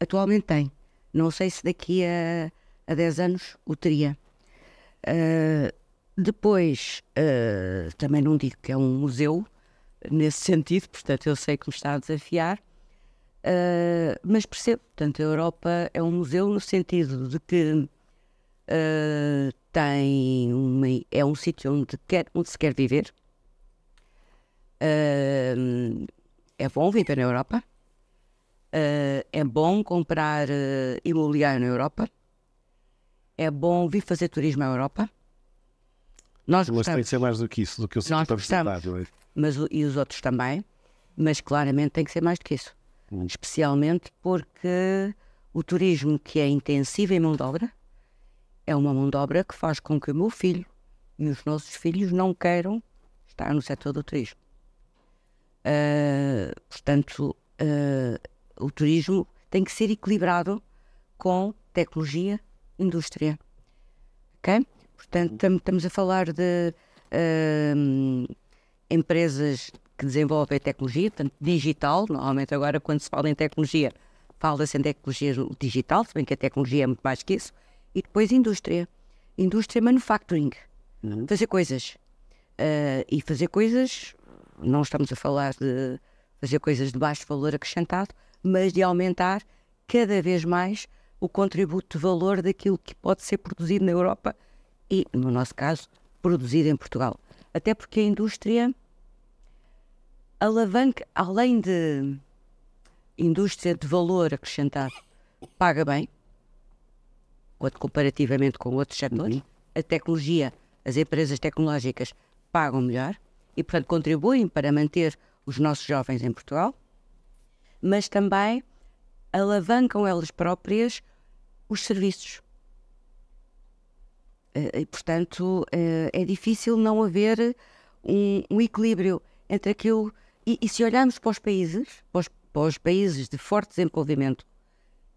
C: Atualmente tem não sei se daqui a, a 10 anos o teria. Uh, depois, uh, também não digo que é um museu nesse sentido, portanto, eu sei que me está a desafiar, uh, mas percebo, portanto, a Europa é um museu no sentido de que tem uma, é um sítio onde, quer, onde se quer viver. é bom viver na Europa, Uh, é bom comprar uh, imobiliário na Europa. É bom vir fazer turismo à Europa. Nós mas gostamos, tem que ser mais do que isso, do que o nós gostamos, é? mas E os outros também. Mas claramente tem que ser mais do que isso. Hum. Especialmente porque o turismo que é intensivo em mão de obra é uma mão de obra que faz com que o meu filho e os nossos filhos não queiram estar no setor do turismo. Uh, portanto, uh, o turismo tem que ser equilibrado com tecnologia, indústria. Ok? Portanto, uhum. estamos a falar de uh, empresas que desenvolvem tecnologia, portanto, digital. Normalmente, agora, quando se fala em tecnologia, fala-se em tecnologia digital, se bem que a tecnologia é muito mais que isso. E depois, indústria. Indústria manufacturing. Uhum. Fazer coisas. Uh, e fazer coisas, não estamos a falar de fazer coisas de baixo valor acrescentado, mas de aumentar cada vez mais o contributo de valor daquilo que pode ser produzido na Europa e, no nosso caso, produzido em Portugal. Até porque a indústria alavanca, além de indústria de valor acrescentado, paga bem, quanto comparativamente com outros setores, uhum. a tecnologia, as empresas tecnológicas pagam melhor e, portanto, contribuem para manter os nossos jovens em Portugal mas também alavancam elas próprias os serviços. Eh, e, portanto, eh, é difícil não haver um, um equilíbrio entre aquilo. E, e, se olharmos para os países, para os, para os países de forte desenvolvimento,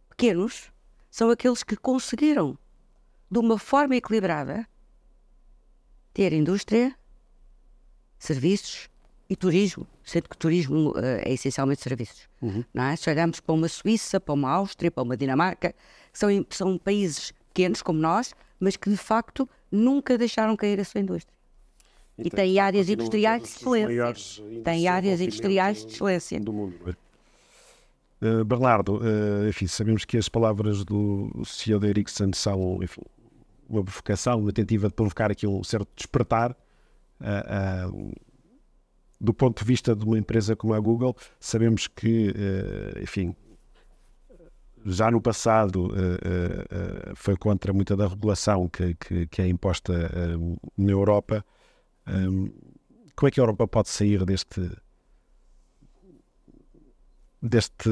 C: pequenos, são aqueles que conseguiram, de uma forma equilibrada, ter indústria, serviços, e turismo, sendo que turismo uh, é essencialmente serviços. Uhum. Não é? Se olharmos para uma Suíça, para uma Áustria, para uma Dinamarca, são, são países pequenos como nós, mas que de facto nunca deixaram cair a sua indústria. E, então, e tem, áreas industriais de excelência. Tem áreas industriais de excelência. Do mundo.
A: É? Eh, Bernardo, eh, enfim, sabemos que as palavras do CEO da Ericsson são enfim, uma provocação, uma tentativa de provocar aqui um certo despertar. Uh, do ponto de vista de uma empresa como a Google, sabemos que, eh, enfim, já no passado eh, eh, foi contra muita da regulação que, que, que é imposta na Europa. Hum, como é que a Europa pode sair deste deste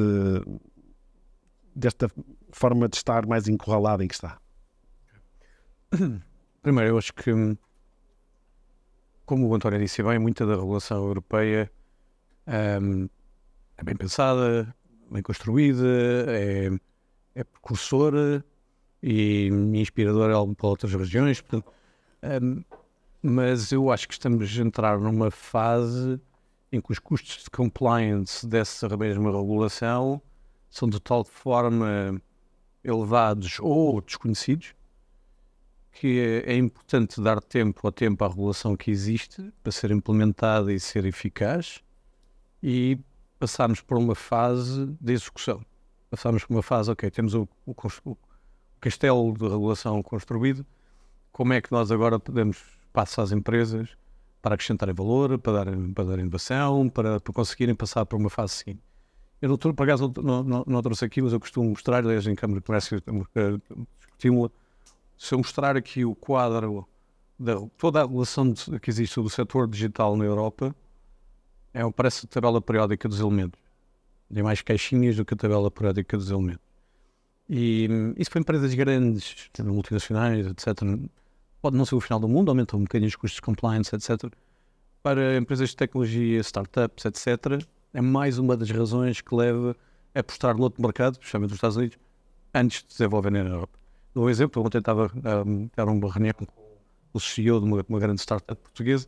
A: desta forma de estar mais encurralada em que está?
D: Primeiro, eu acho que hum, como o António disse bem, muita da regulação europeia um, é bem pensada, bem construída, é, é precursora e inspiradora para outras regiões. Portanto, um, mas eu acho que estamos a entrar numa fase em que os custos de compliance dessa mesma regulação são de tal forma elevados ou desconhecidos que é, é importante dar tempo ao tempo à regulação que existe para ser implementada e ser eficaz e passarmos por uma fase de execução. Passarmos por uma fase, ok, temos o, o, o castelo de regulação construído, como é que nós agora podemos passar às empresas para acrescentarem valor, para dar, para dar inovação, para, para conseguirem passar por uma fase assim Eu não, por acaso não, não, não trouxe aqui, mas eu costumo mostrar, aliás, em Câmara de Comércio estimula se eu mostrar aqui o quadro da toda a relação de, que existe do setor digital na Europa, é, parece a tabela periódica dos elementos. Tem mais caixinhas do que a tabela periódica dos elementos. E hum, isso para empresas grandes, tipo multinacionais, etc. Pode não ser o final do mundo, aumentam um bocadinho os custos de compliance, etc. Para empresas de tecnologia, startups, etc., é mais uma das razões que leva a apostar no outro mercado, principalmente nos Estados Unidos, antes de desenvolverem na Europa um exemplo, ontem estava um, era um reunião com o CEO de uma, uma grande startup portuguesa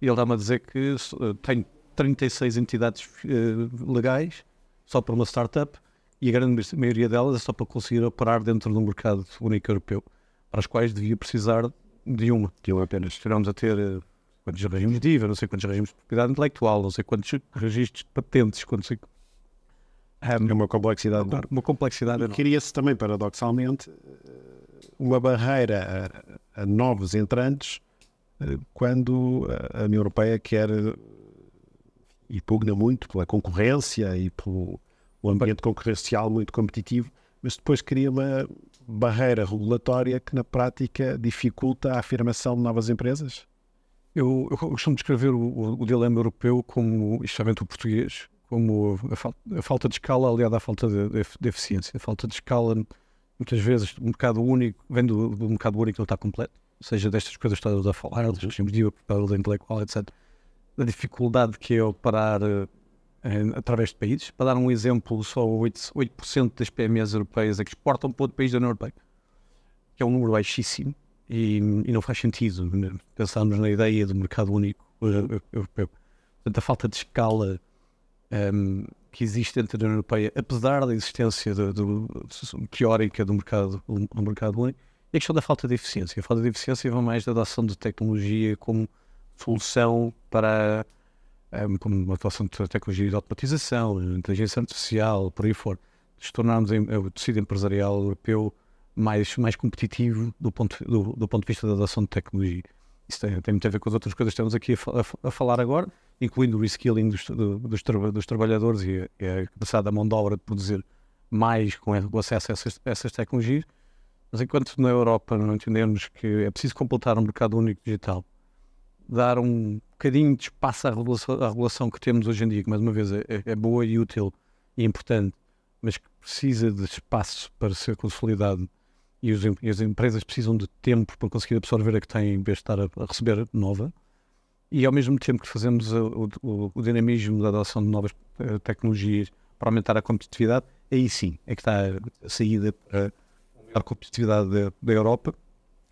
D: e ele estava a dizer que eh, tem 36 entidades eh, legais só para uma startup e a grande maioria delas é só para conseguir operar dentro do mercado único europeu, para as quais devia precisar de uma. De uma apenas. Tiramos a ter eh, quantos regimes de IVA, não sei quantos regimes de propriedade intelectual, não sei quantos registros de patentes, quantos um, é uma complexidade. Uma,
A: uma complexidade Cria-se também, paradoxalmente, eh, uma barreira a, a, novos entrantes eh, quando a União Europeia quer eh, e pugna muito pela concorrência e pelo ambiente concorrencial muito competitivo, mas depois cria uma barreira regulatória que, na prática, dificulta
D: a afirmação de novas empresas? Eu, eu costumo descrever o, o, o dilema europeu como, especialmente o português, como a, fal a falta de escala aliada à falta de, de, de, eficiência. A falta de escala, muitas vezes, um mercado único, vem do, do mercado único que não está completo, ou seja destas coisas que estás a falar, dos uhum. regimes de propriedade intelectual, etc. Da dificuldade que é operar uh, em, através de países. Para dar um exemplo, só 8%, 8 das PMEs europeias é que exportam para outro país da União Europeia, que é um número baixíssimo. E, e, não faz sentido né? pensarmos na ideia do mercado único europeu. Eh, portanto, a falta de escala um, ehm, que existe entre a União Europeia, apesar da existência do, do, teórica do mercado, do mercado único é a questão da falta de eficiência. A falta de eficiência vai mais da adoção de tecnologia como solução para um, ehm, como uma adoção de tecnologia de automatização, inteligência artificial, por aí fora. Se tornarmos o tecido empresarial europeu mais, mais competitivo do ponto, do, do ponto de vista da adoção de tecnologia. Isso tem, tem, muito a ver com as outras coisas que estamos aqui a, a, a falar agora, incluindo o reskilling dos, do, dos, tra, dos, trabalhadores e, e a capacidade da mão de obra de produzir mais com acesso a essas, a essas tecnologias. Mas enquanto na Europa não entendemos que é preciso completar um mercado único digital, dar um bocadinho de espaço à regulação, à regulação que temos hoje em dia, que mais uma vez é, é, é boa e útil e importante, mas que precisa de espaço para ser consolidado e, os, e as empresas precisam de tempo para conseguir absorver a que têm em vez de estar a, a receber nova. E ao mesmo tempo que fazemos o, o, o dinamismo da adoção de novas eh, tecnologias para aumentar a competitividade, aí sim é que está a saída para a competitividade da, da Europa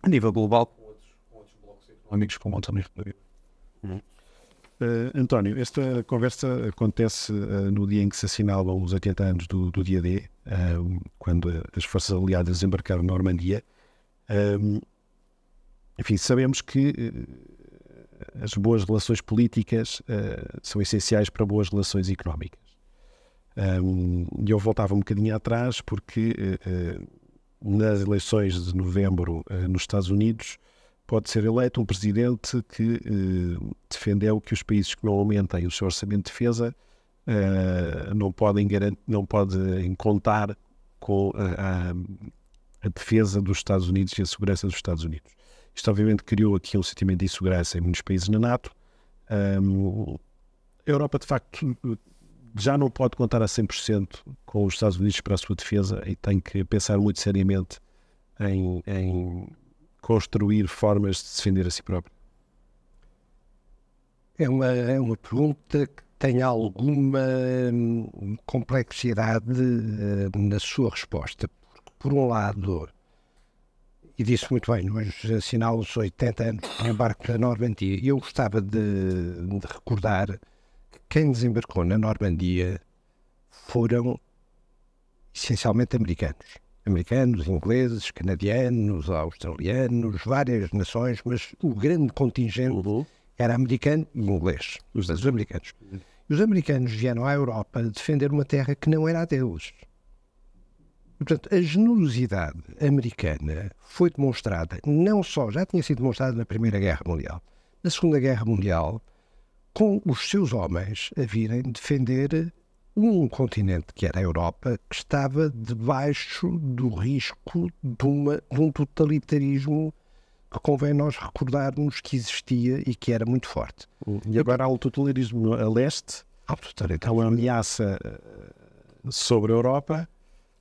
D: a nível global com outros, com outros blocos económicos como o António uhum. Uh, António,
A: esta conversa acontece uh, no dia em que se assinalam os 80 anos do, do Dia D, quando as forças aliadas embarcaram na Normandia. Um, enfim, sabemos que uh, as boas relações políticas uh, são essenciais para boas relações económicas. Um, eu voltava um bocadinho atrás porque uh, nas eleições de novembro nos Estados Unidos pode ser eleito um presidente que defendeu que os países que não aumentem o seu orçamento de defesa uh, não, podem não podem contar com a, a, a, defesa dos Estados Unidos e a segurança dos Estados Unidos. Isto, obviamente, criou aqui um sentimento de insegurança em muitos países na NATO. Um, ehm, a Europa, de facto, já não pode contar a 100% com os Estados Unidos para a sua defesa e tem que pensar muito seriamente em, em construir formas de defender a si próprio.
B: É uma, é uma pergunta que tem alguma hum, complexidade hum, na sua resposta. Por um lado, e disse muito bem, hoje assinala os 80 anos de embarque da Normandia. E eu gostava de, de, recordar que quem desembarcou na Normandia foram essencialmente americanos. Americanos, ingleses, canadianos, australianos, várias nações, mas o grande contingente uhum era americano e inglês, os americanos. E os americanos vieram à Europa defender uma terra que não era a deles. Portanto, a generosidade americana foi demonstrada, não só, já tinha sido demonstrada na Primeira Guerra Mundial, na Segunda Guerra Mundial, com os seus homens a virem defender um continente que era a Europa, que estava debaixo do risco de, uma, de um totalitarismo convém nós recordarmos que existia e que era muito forte. Hum, e agora há o totalitarismo a leste, há é uma ameaça eh, sobre a Europa,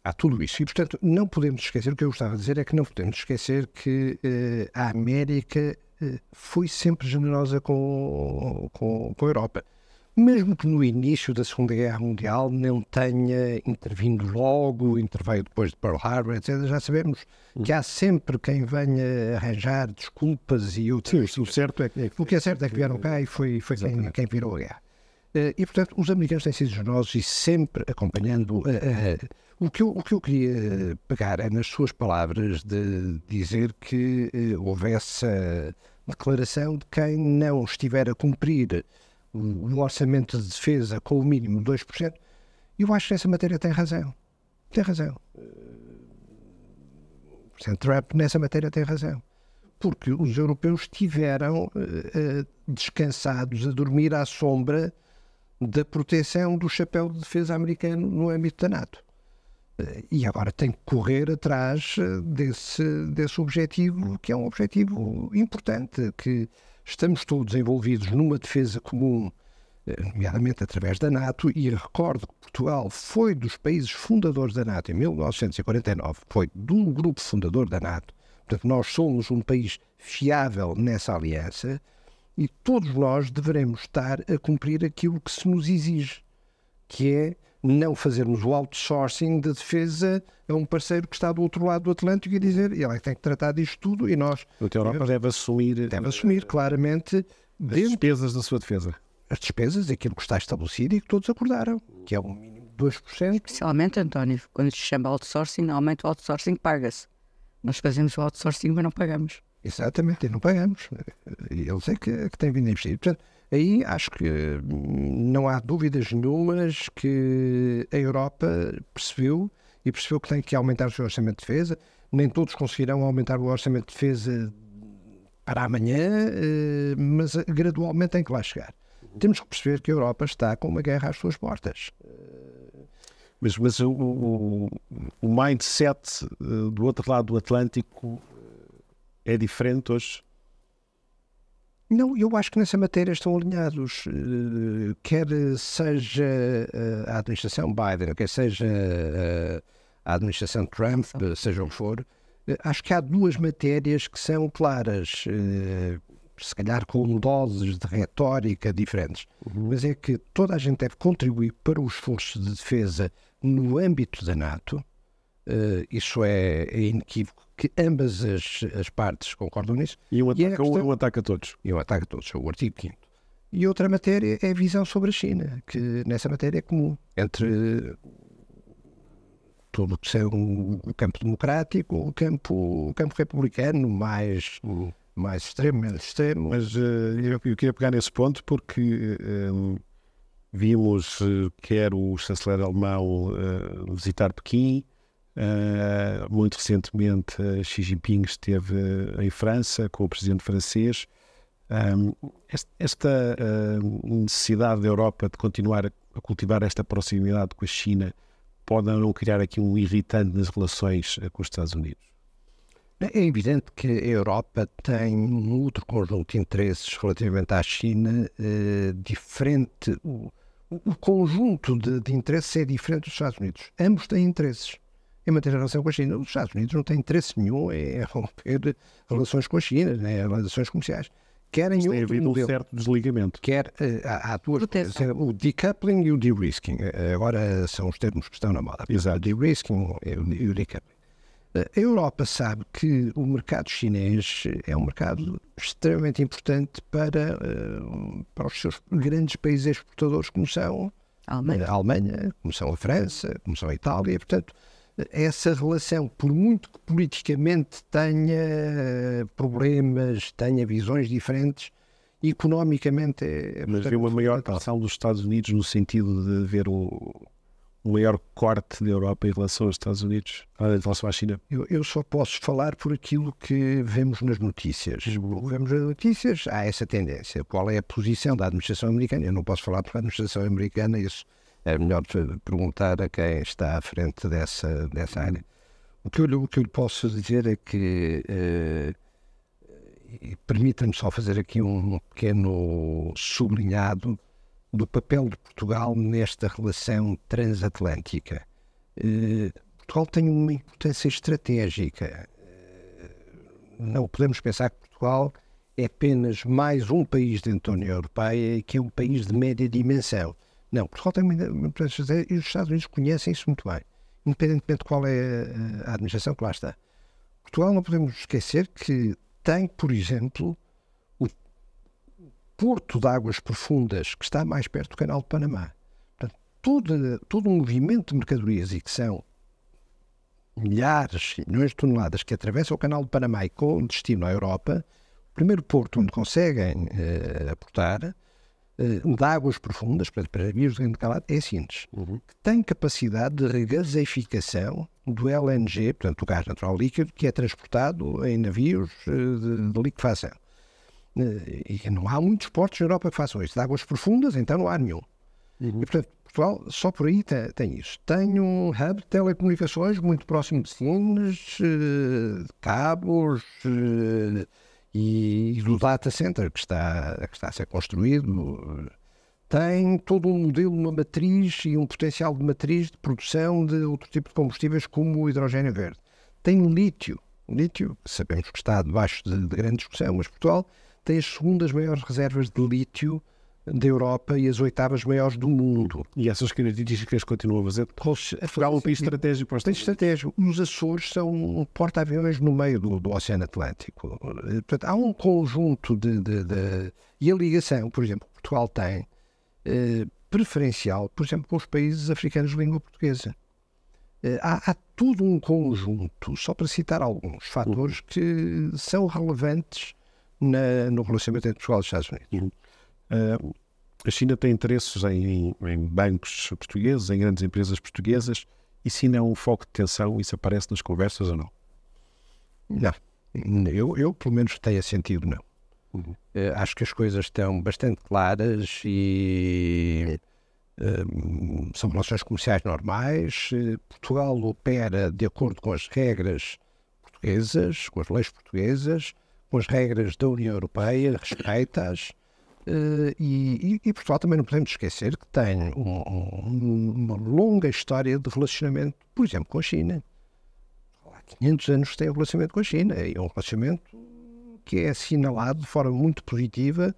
B: há tudo isso. E, portanto, não podemos esquecer, o que eu gostava de dizer é que não podemos esquecer que eh, a América eh, foi sempre generosa com, com, com a Europa mesmo que no início da Segunda Guerra Mundial não tenha intervindo logo, interveio depois de Pearl Harbor, etc., já sabemos hum. que há sempre quem venha arranjar desculpas e outras. Sim, o, certo é que, o que é certo é que vieram cá e foi, foi quem, quem, virou a guerra. Eh, e, portanto, os americanos têm sido generosos e sempre acompanhando. Eh, eh, o, que eu, o que eu queria pegar é nas suas palavras de dizer que houvesse a declaração de quem não estiver a cumprir um orçamento de defesa com o mínimo 2%, eu acho que nessa matéria tem razão. Tem razão. O Presidente Trump nessa matéria tem razão. Porque os europeus estiveram uh, eh, eh, descansados, a dormir à sombra da proteção do chapéu de defesa americano no âmbito da NATO. Eh, e agora tem que correr atrás desse, desse objetivo, que é um objetivo importante, que Estamos todos envolvidos numa defesa comum, eh, nomeadamente através da NATO, e recordo que Portugal foi dos países fundadores da NATO em 1949, foi de um grupo fundador da NATO. Portanto, nós somos um país fiável nessa aliança e todos nós deveremos estar a cumprir aquilo que se nos exige, que é não fazermos o outsourcing da de defesa a um parceiro que está do outro lado do Atlântico e dizer ele tem que tratar disto tudo e nós. A Europa deve assumir. Deve eh, assumir claramente. As dentro, despesas da sua defesa. As despesas, aquilo
C: que está estabelecido e que todos acordaram, que é um mínimo de 2%. Especialmente, António, quando se chama outsourcing, normalmente o outsourcing paga-se. Nós fazemos o outsourcing, mas não pagamos. Exatamente,
B: e não pagamos. Eles é que, é que têm vindo a investir. Portanto, Aí acho que hum, não há dúvidas nenhumas que a Europa percebeu e percebeu que tem que aumentar o seu orçamento de defesa. Nem todos conseguirão aumentar o orçamento de defesa para amanhã, eh, mas eh, gradualmente tem que lá chegar. Uhum. Temos que perceber que a Europa está com uma guerra às suas portas. Eh,
A: mas, mas o, o, o mindset do outro lado do Atlântico é diferente hoje
B: não, eu acho que nessa matéria estão alinhados, eh, quer seja eh, a administração Biden, quer seja eh, a administração Trump, seja o que for, acho que há duas matérias que são claras, se calhar com doses de retórica diferentes, uhum. mas é que toda a gente deve contribuir para o esforço de defesa no âmbito da NATO, Uh, isso é, é, inequívoco, que ambas as, as partes concordam nisso. E um é ataca, e questão, um ataca todos. E um ataca todos, é o artigo 5 E outra matéria é a visão sobre a China, que nessa matéria é comum entre todo o que são o campo democrático, o campo, o campo republicano mais... Mais extremo, menos extremo. Mas uh, eu, eu, queria pegar nesse ponto porque eh,
A: vimos uh, quer o chanceler alemão uh, visitar Pequim, eh, muito recentemente, eh, Xi Jinping esteve eh, em França com o presidente francês. esta necessidade da Europa de continuar a cultivar esta proximidade com a China pode não criar aqui um irritante
B: nas relações com os Estados Unidos? É evidente que a Europa tem um outro conjunto de interesses relativamente à China eh, diferente. O, o conjunto de, de interesses é diferente dos Estados Unidos. Ambos têm interesses em manter relação com a China. Os Estados Unidos não têm interesse nenhum em romper relações com a China, né, relações comerciais. Querem tem havido modelo. um certo desligamento. Quer, eh, há, há duas coisas, o decoupling e o de-risking. Eh, agora são os termos que estão na moda. Exato. É o de-risking e o decoupling. Eh, a Europa sabe que o mercado chinês é um mercado extremamente importante para, para os seus grandes países exportadores, como são a Alemanha, a Alemanha como são a França, como são a Itália. Portanto, essa relação, por muito que politicamente tenha eh, problemas, tenha visões diferentes, economicamente é. é Mas vê uma maior pressão dos
A: Estados Unidos no sentido de haver o, o maior corte da Europa em relação aos Estados
B: Unidos, ah, em relação à China? Eu, eu, só posso falar por aquilo que vemos nas notícias. Vemos nas notícias, há essa tendência. Qual é a posição da administração americana? Eu não posso falar a administração americana, isso é melhor perguntar a quem está à frente dessa, dessa área. O que, eu, o que eu lhe posso dizer é que, eh, permita-me só fazer aqui um pequeno sublinhado do papel de Portugal nesta relação transatlântica. Eh, Portugal tem uma importância estratégica. Eh, não podemos pensar que Portugal é apenas mais um país dentro da União Europeia que é um país de média dimensão. Não, Portugal tem muitas fazer e os Estados Unidos conhecem isso muito bem, independentemente de qual é a administração que lá está. Portugal não podemos esquecer que tem, por exemplo, o porto de águas profundas que está mais perto do canal de Panamá. Portanto, todo, todo o movimento de mercadorias e que são milhares, milhões de toneladas que atravessam o canal de Panamá e com destino à Europa, o primeiro porto onde conseguem eh, aportar eh, de águas profundas, portanto, para navios de grande calado, é simples, uhum. que tem capacidade de regasificação do LNG, portanto, o gás natural líquido, que é transportado em navios eh, de, de liquefação. Eh, e não há muitos portos na Europa que façam isto. De águas profundas, então não há nenhum. Uhum. E, portanto, Portugal só por aí tem, tem, isso. Tem um hub de telecomunicações muito próximo de Sines, de cabos, e, do data center que está, que está a ser construído tem todo um modelo, uma matriz e um potencial de matriz de produção de outro tipo de combustíveis como o hidrogênio verde. Tem o lítio. O lítio, sabemos que está debaixo de, de grande discussão, mas Portugal tem as segundas maiores reservas de lítio da Europa e as oitavas maiores do mundo. E essas características continuam a fazer? Portugal é um país estratégico para Estados estratégico. Os Açores são porta-aviões no meio do, do, Oceano Atlântico. Portanto, há um conjunto de, de, de... E a ligação, por exemplo, que Portugal tem, eh, preferencial, por exemplo, com os países africanos de língua portuguesa. Eh, há, há todo um conjunto, só para citar alguns fatores uhum. que são relevantes na, no relacionamento entre Portugal e Estados Unidos. Uhum. Uh, a China tem interesses
A: em, em, bancos portugueses, em grandes empresas portuguesas. se não é um foco de tensão?
B: Isso aparece nas conversas ou não? Não. Eu, eu pelo menos, tenho sentido, não. Uhum. Uh, acho que as coisas estão bastante claras e eh, são relações comerciais normais. Portugal opera de acordo com as regras portuguesas, com as leis portuguesas, com as regras da União Europeia, respeita-as. Uh, e, e, Portugal também não podemos esquecer que tem um, um, uma longa história de relacionamento, por exemplo, com a China. Há 500 anos tem um relacionamento com a China e é um relacionamento que é assinalado de forma muito positiva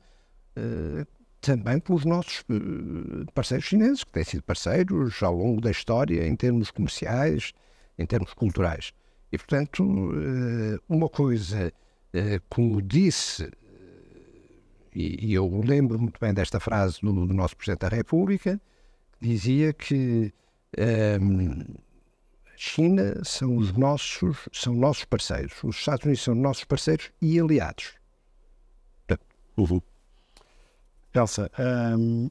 B: uh, também pelos nossos eh, parceiros chineses, que têm sido parceiros ao longo da história em termos comerciais, em termos culturais. E, portanto, uh, uma coisa, como disse e, e eu lembro muito bem desta frase do, do, nosso Presidente da República, que dizia que um, ehm, China são os nossos, são nossos parceiros, os Estados Unidos são nossos parceiros e aliados. Uhum. uhum. Elsa, um, ehm,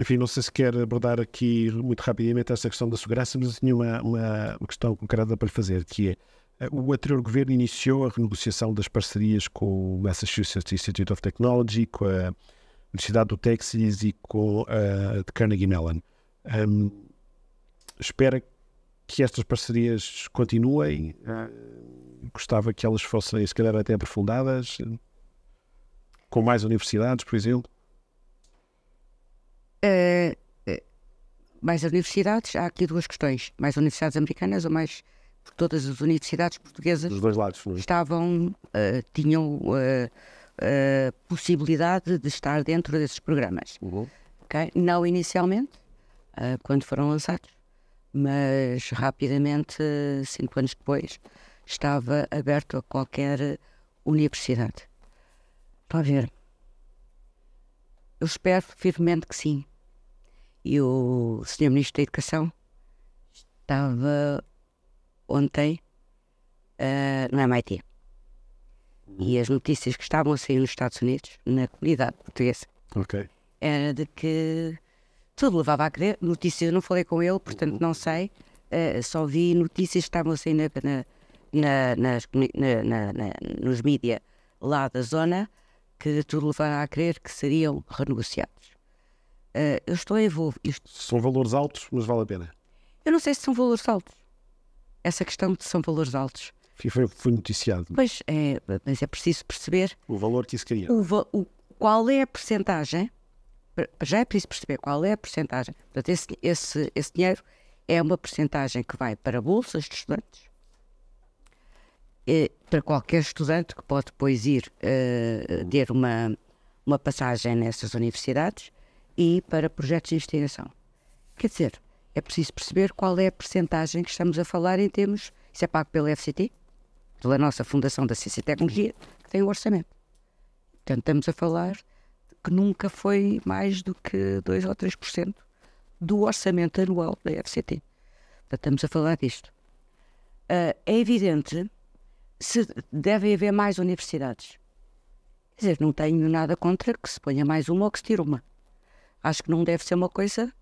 B: enfim, não
A: sei se quer abordar aqui muito rapidamente essa questão da segurança, mas tinha uma, uma, uma questão concreta para lhe fazer, que é eh, o anterior governo iniciou a renegociação das parcerias com o Massachusetts Institute of Technology, com a Universidade do Texas e com a de Carnegie Mellon. Um, espera que estas parcerias continuem? Eh, gostava que elas fossem, se calhar, até aprofundadas? Hum, com mais universidades, por exemplo?
C: Uh, mais universidades? Há aqui duas questões. Mais universidades americanas ou mais porque todas as universidades portuguesas lados, é? estavam, uh, tinham uh, uh, possibilidade de estar dentro desses programas. Uhum. Okay? Não inicialmente, quando foram lançados, mas rapidamente, cinco anos depois, estava aberto a qualquer universidade. Está a ver? Eu espero firmemente que sim. E o Sr. Ministro da Educação estava ontem uh, no MIT. Uhum. E as notícias que estavam a sair nos Estados Unidos, na comunidade portuguesa, okay. era de que tudo levava a crer. Notícias, não falei com ele, portanto uhum. não sei. Uh, só vi notícias que estavam a sair na, na, nas, na, nos mídias lá da zona que tudo levava a crer que seriam renegociados. Uh, eu estou envolvido. Isto... São valores altos, mas vale a pena. Eu não sei se são valores altos essa questão de são valores altos. Foi foi noticiado. Pois, é, mas é preciso perceber... O valor que isso cria. O, o, qual é a percentagem, já é preciso perceber qual é a percentagem. Portanto, esse, esse, esse dinheiro é uma percentagem que vai para bolsas de estudantes, para qualquer estudante que pode depois ir uh, ter uma, uma passagem nessas universidades e para projetos de investigação. Quer dizer, é preciso perceber qual é a percentagem que estamos a falar em termos. Isso é pago pela FCT, pela nossa Fundação da Ciência e Tecnologia, que tem o orçamento. Portanto, estamos a falar que nunca foi mais do que 2 ou 3% do orçamento anual da FCT. Portanto, estamos a falar disto. Uh, é evidente se devem haver mais universidades. Quer dizer, não tenho nada contra que se ponha mais uma ou que se tire uma. Acho que não deve ser uma coisa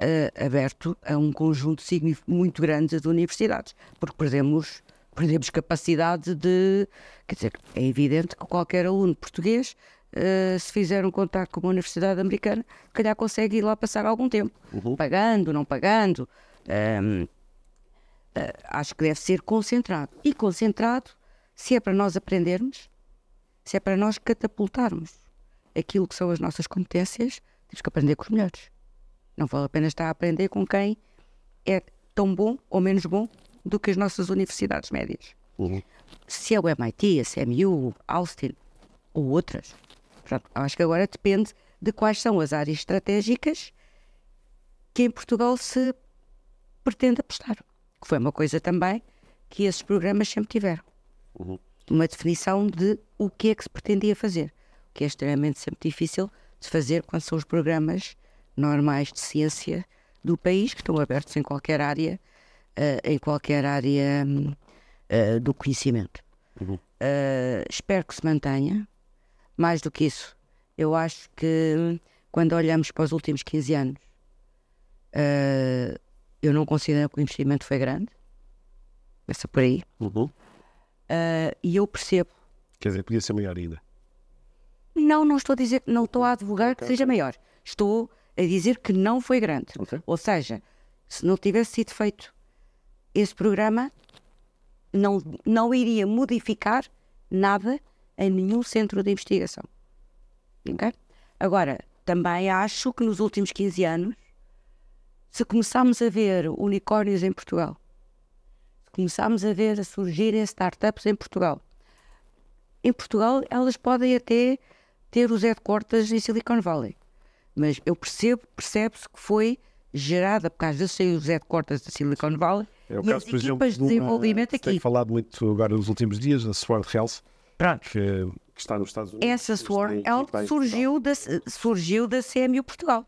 C: uh, aberto a um conjunto muito grande de universidades, porque perdemos, perdemos capacidade de. Quer dizer, é evidente que qualquer aluno português Uh, se fizer um contato com uma universidade americana, calhar consegue ir lá passar algum tempo, uhum. pagando, não pagando. Um, ehm, uh, eh, acho que deve ser concentrado. E concentrado, se é para nós aprendermos, se é para nós catapultarmos aquilo que são as nossas competências, temos que aprender com os melhores. Não vale a pena estar a aprender com quem é tão bom ou menos bom do que as nossas universidades médias. Uhum. Se é o MIT, a CMU, é Austin ou outras. portanto acho que agora depende de quais são as áreas estratégicas que em Portugal se pretende apostar. Que foi uma coisa também que esses programas sempre tiveram. Uhum. Uma definição de o que é que se pretendia fazer. O que é extremamente sempre difícil de fazer quando são os programas normais de ciência do país, que estão abertos em qualquer área, uh, em qualquer área uh, do conhecimento. Uhum. Eh, espero que se mantenha. Mais do que isso, eu acho que quando olhamos para os últimos 15 anos, eu não considero que o investimento foi grande. Começa por aí. Uhum. e eu percebo. Quer dizer, podia ser maior ainda. Não, não estou a dizer, não estou a advogar que seja maior. Estou a dizer que não foi grande. Okay. Ou seja, se não tivesse sido feito esse programa, não, não iria modificar nada em nenhum centro de investigação. Okay? Agora, também acho que nos últimos 15 anos, se começarmos a ver unicórnios em Portugal, se começarmos a ver a surgirem startups em Portugal, em Portugal elas podem até ter os headquarters em Silicon Valley. Mas eu percebo, percebe-se que foi gerada, porque às vezes saiu os Cortas da Silicon Valley é o e caso, as equipas exemplo, de desenvolvimento
A: aqui. Tem falado muito agora nos últimos dias da Sword Health, que, que, está nos Estados Unidos.
C: Essa Sword Health surgiu da, surgiu da CMU Portugal.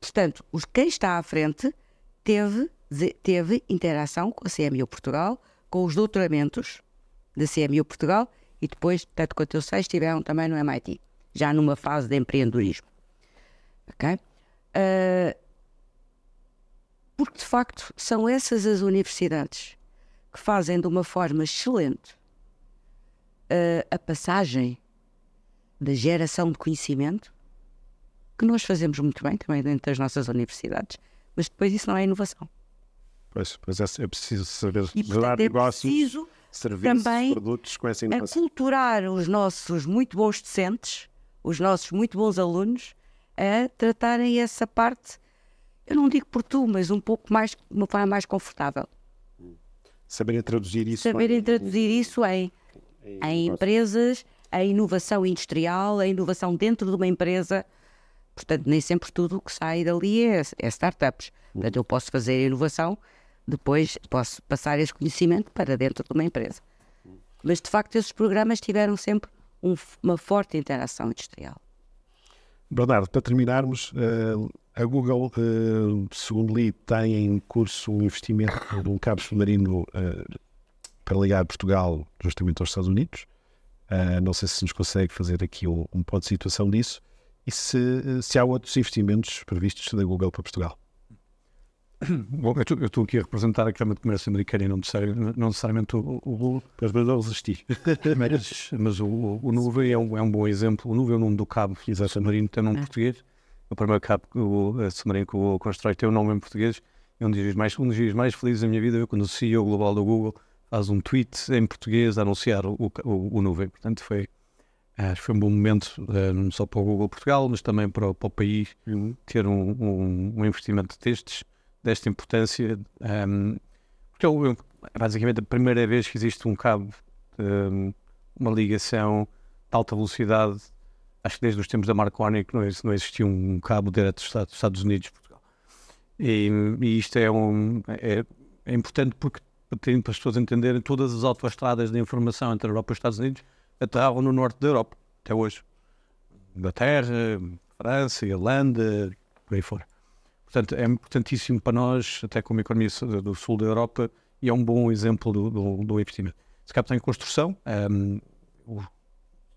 C: Portanto, os, quem está à frente teve, teve interação com a CMU Portugal, com os doutoramentos da CMU Portugal e depois, tanto quanto eu sei, estiveram também no MIT já numa fase de empreendedorismo. ok? Uh, porque, de facto, são essas as universidades que fazem de uma forma excelente uh, a passagem da geração de conhecimento, que nós fazemos muito bem também dentro das nossas universidades, mas depois isso não é inovação.
A: Pois, pois é, é preciso saber e, portanto, é preciso serviços, também produtos com essa inovação.
C: aculturar os nossos muito bons docentes os nossos muito bons alunos a tratarem essa parte, eu não digo por tu, mas um pouco mais, de uma forma mais confortável. Hum.
A: Saberem traduzir isso. Saberem
C: traduzir isso em, em, em empresas, a inovação industrial, a inovação dentro de uma empresa. Portanto, nem sempre tudo o que sai dali é, é startups. Portanto, eu posso fazer a inovação, depois posso passar esse conhecimento para dentro de uma empresa. Hum. Mas, de facto, esses programas tiveram sempre um, uma forte interação industrial.
A: Bernardo, para terminarmos, eh, a Google, eh, segundo li, tem em curso um investimento de um cabo submarino eh, para ligar Portugal justamente aos Estados Unidos. não sei se nos consegue fazer aqui um, um ponto de situação disso e se, se há outros investimentos
D: previstos da Google para Portugal. Bom, eu estou aqui a representar a Câmara de Comércio Americana e não necessariamente, não necessariamente o, o Lula. Mas eu resisti. mas, mas o, o, Nuvem é um, é um bom exemplo. O Nuvem é o nome do cabo submarino, tem nome é. português. O primeiro cabo o, submarino que o constrói tem o um nome em português. É um dos dias mais, um dias mais felizes da minha vida quando o CEO global do Google faz um tweet em português a anunciar o, o, o Nuvem. Portanto, foi, Acho que foi um bom momento, eh, não só para o Google Portugal, mas também para, para o país uhum. ter um, um, um investimento destes desta importância, um, ehm, porque é basicamente a primeira vez que existe um cabo, de, ehm, uma ligação de alta velocidade, acho que desde os tempos da Marconi é que não existia um cabo direto dos Estados Unidos Portugal. E, e isto é, um, é, é importante porque para as pessoas entenderem, todas as autoestradas de informação entre a Europa e os Estados Unidos aterravam no norte da Europa, até hoje. Inglaterra, França, Irlanda, por aí fora. Portanto, é importantíssimo para nós, até como economia do sul da Europa, e é um bom exemplo do, do, do investimento. Esse cabo tem em construção, um,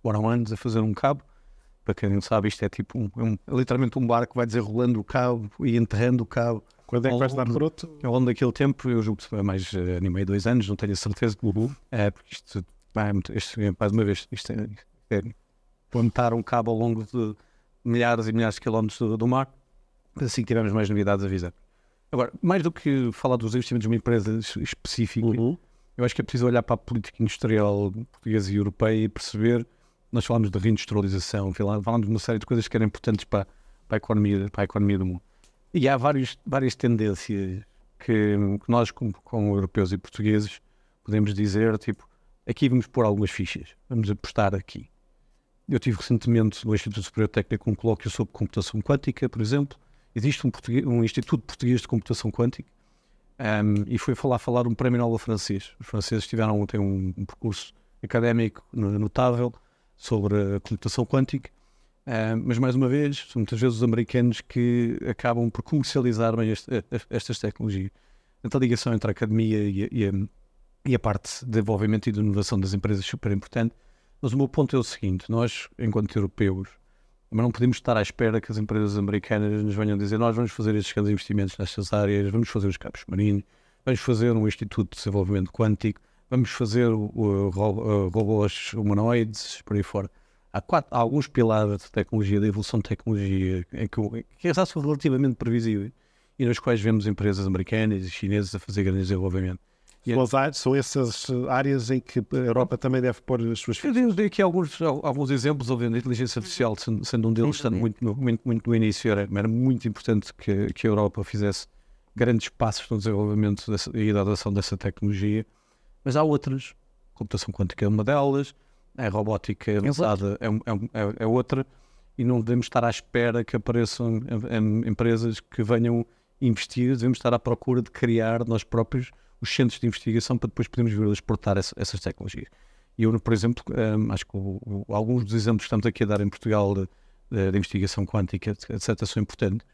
D: ehm, anos a fazer um cabo. Para quem não sabe, isto é tipo um, é um, é literalmente um barco que vai desenrolando o cabo e enterrando o cabo. Quando é que vais dar fruto? Ao longo daquele tempo, eu julgo que mais uh, dois anos, não tenho a certeza. Uhum. É, porque isto, vai, é isto, mais uma vez, isto é, é plantar um cabo ao longo de milhares e milhares de quilómetros do, do mar assim que tivermos mais novidades, avisa Agora, mais do que falar dos investimentos de uma empresa específica, uhum. eu acho que é preciso olhar para a política industrial portuguesa e europeia e perceber. Nós falamos de reindustrialização, falamos de uma série de coisas que eram importantes para, para, a, economia, para a economia do mundo. E há vários, várias tendências que, que nós, como, como europeus e portugueses, podemos dizer, tipo, aqui vamos pôr algumas fichas, vamos apostar aqui. Eu tive recentemente no Instituto Superior Técnico um colóquio sobre computação quântica, por exemplo, existe um, um, Instituto Português de Computação Quântica um, e foi falar falar um prémio Nobel francês. Os franceses tiveram ontem um, um percurso académico notável sobre a computação quântica, mas mais uma vez, são muitas vezes os americanos que acabam por comercializar bem este, estas tecnologias. Então a ligação entre a academia e a, e a, e a parte de desenvolvimento e de inovação das empresas é super importante. Mas o meu ponto é o seguinte: nós, enquanto europeus, mas não podemos estar à espera que as empresas americanas nos venham dizer nós vamos fazer estes grandes investimentos nestas áreas, vamos fazer os campos marinhos, vamos fazer um Instituto de Desenvolvimento Quântico, vamos fazer o, o, o, robôs humanoides, por aí fora. Há, quatro, há alguns pilares de tecnologia, de evolução de tecnologia, em que, que são é relativamente previsíveis e nos quais vemos empresas americanas e chinesas a fazer grande desenvolvimento. Yeah. É- são essas áreas em que a Europa também deve pôr as suas fichas. Eu dei aqui alguns, alguns exemplos, obviamente, a inteligência artificial, sendo um deles, estando muito, muito, muito no início, era, era muito importante que, que a Europa fizesse grandes passos no desenvolvimento dessa, e da adoção dessa tecnologia. Mas há outras, a computação quântica é uma delas, a robótica avançada é, é é, é, é, outra, e não devemos estar à espera que apareçam em, em, empresas que venham investir, devemos estar à procura de criar nós próprios os centros de investigação para depois podermos vir a exportar essa, essas tecnologias. E eu, por exemplo, um, acho que o, o, alguns dos exemplos que estamos aqui a dar em Portugal de, de, de investigação quântica, etc., são importantes,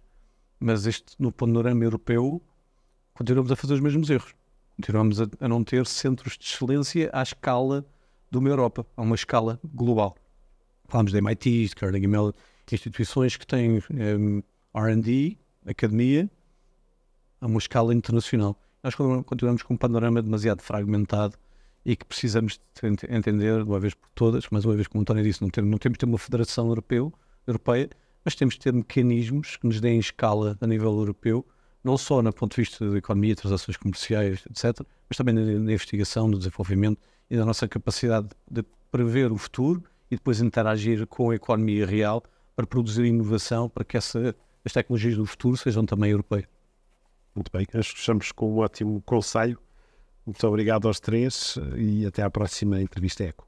D: mas este, no panorama europeu, continuamos a fazer os mesmos erros. Continuamos a, a não ter centros de excelência à escala de uma Europa, a uma escala global. Falamos de MIT, de Carnegie Mellon, instituições que têm um, R&D, academia, a uma escala internacional nós continuamos com um panorama demasiado fragmentado e que precisamos entender de uma vez por todas, mais uma vez como o António disse, não temos, não temos de ter uma federação europeu, europeia, mas temos de ter mecanismos que nos deem escala a nível europeu, não só no ponto de vista da economia, transações comerciais, etc., mas também na, investigação, no desenvolvimento e na nossa capacidade de prever o futuro e depois interagir com a economia real para produzir inovação, para que essa, as tecnologias do futuro sejam também europeias.
A: Muito bem, nós fechamos com um ótimo conselho. Muito obrigado aos três eh, e até à próxima entrevista ECO.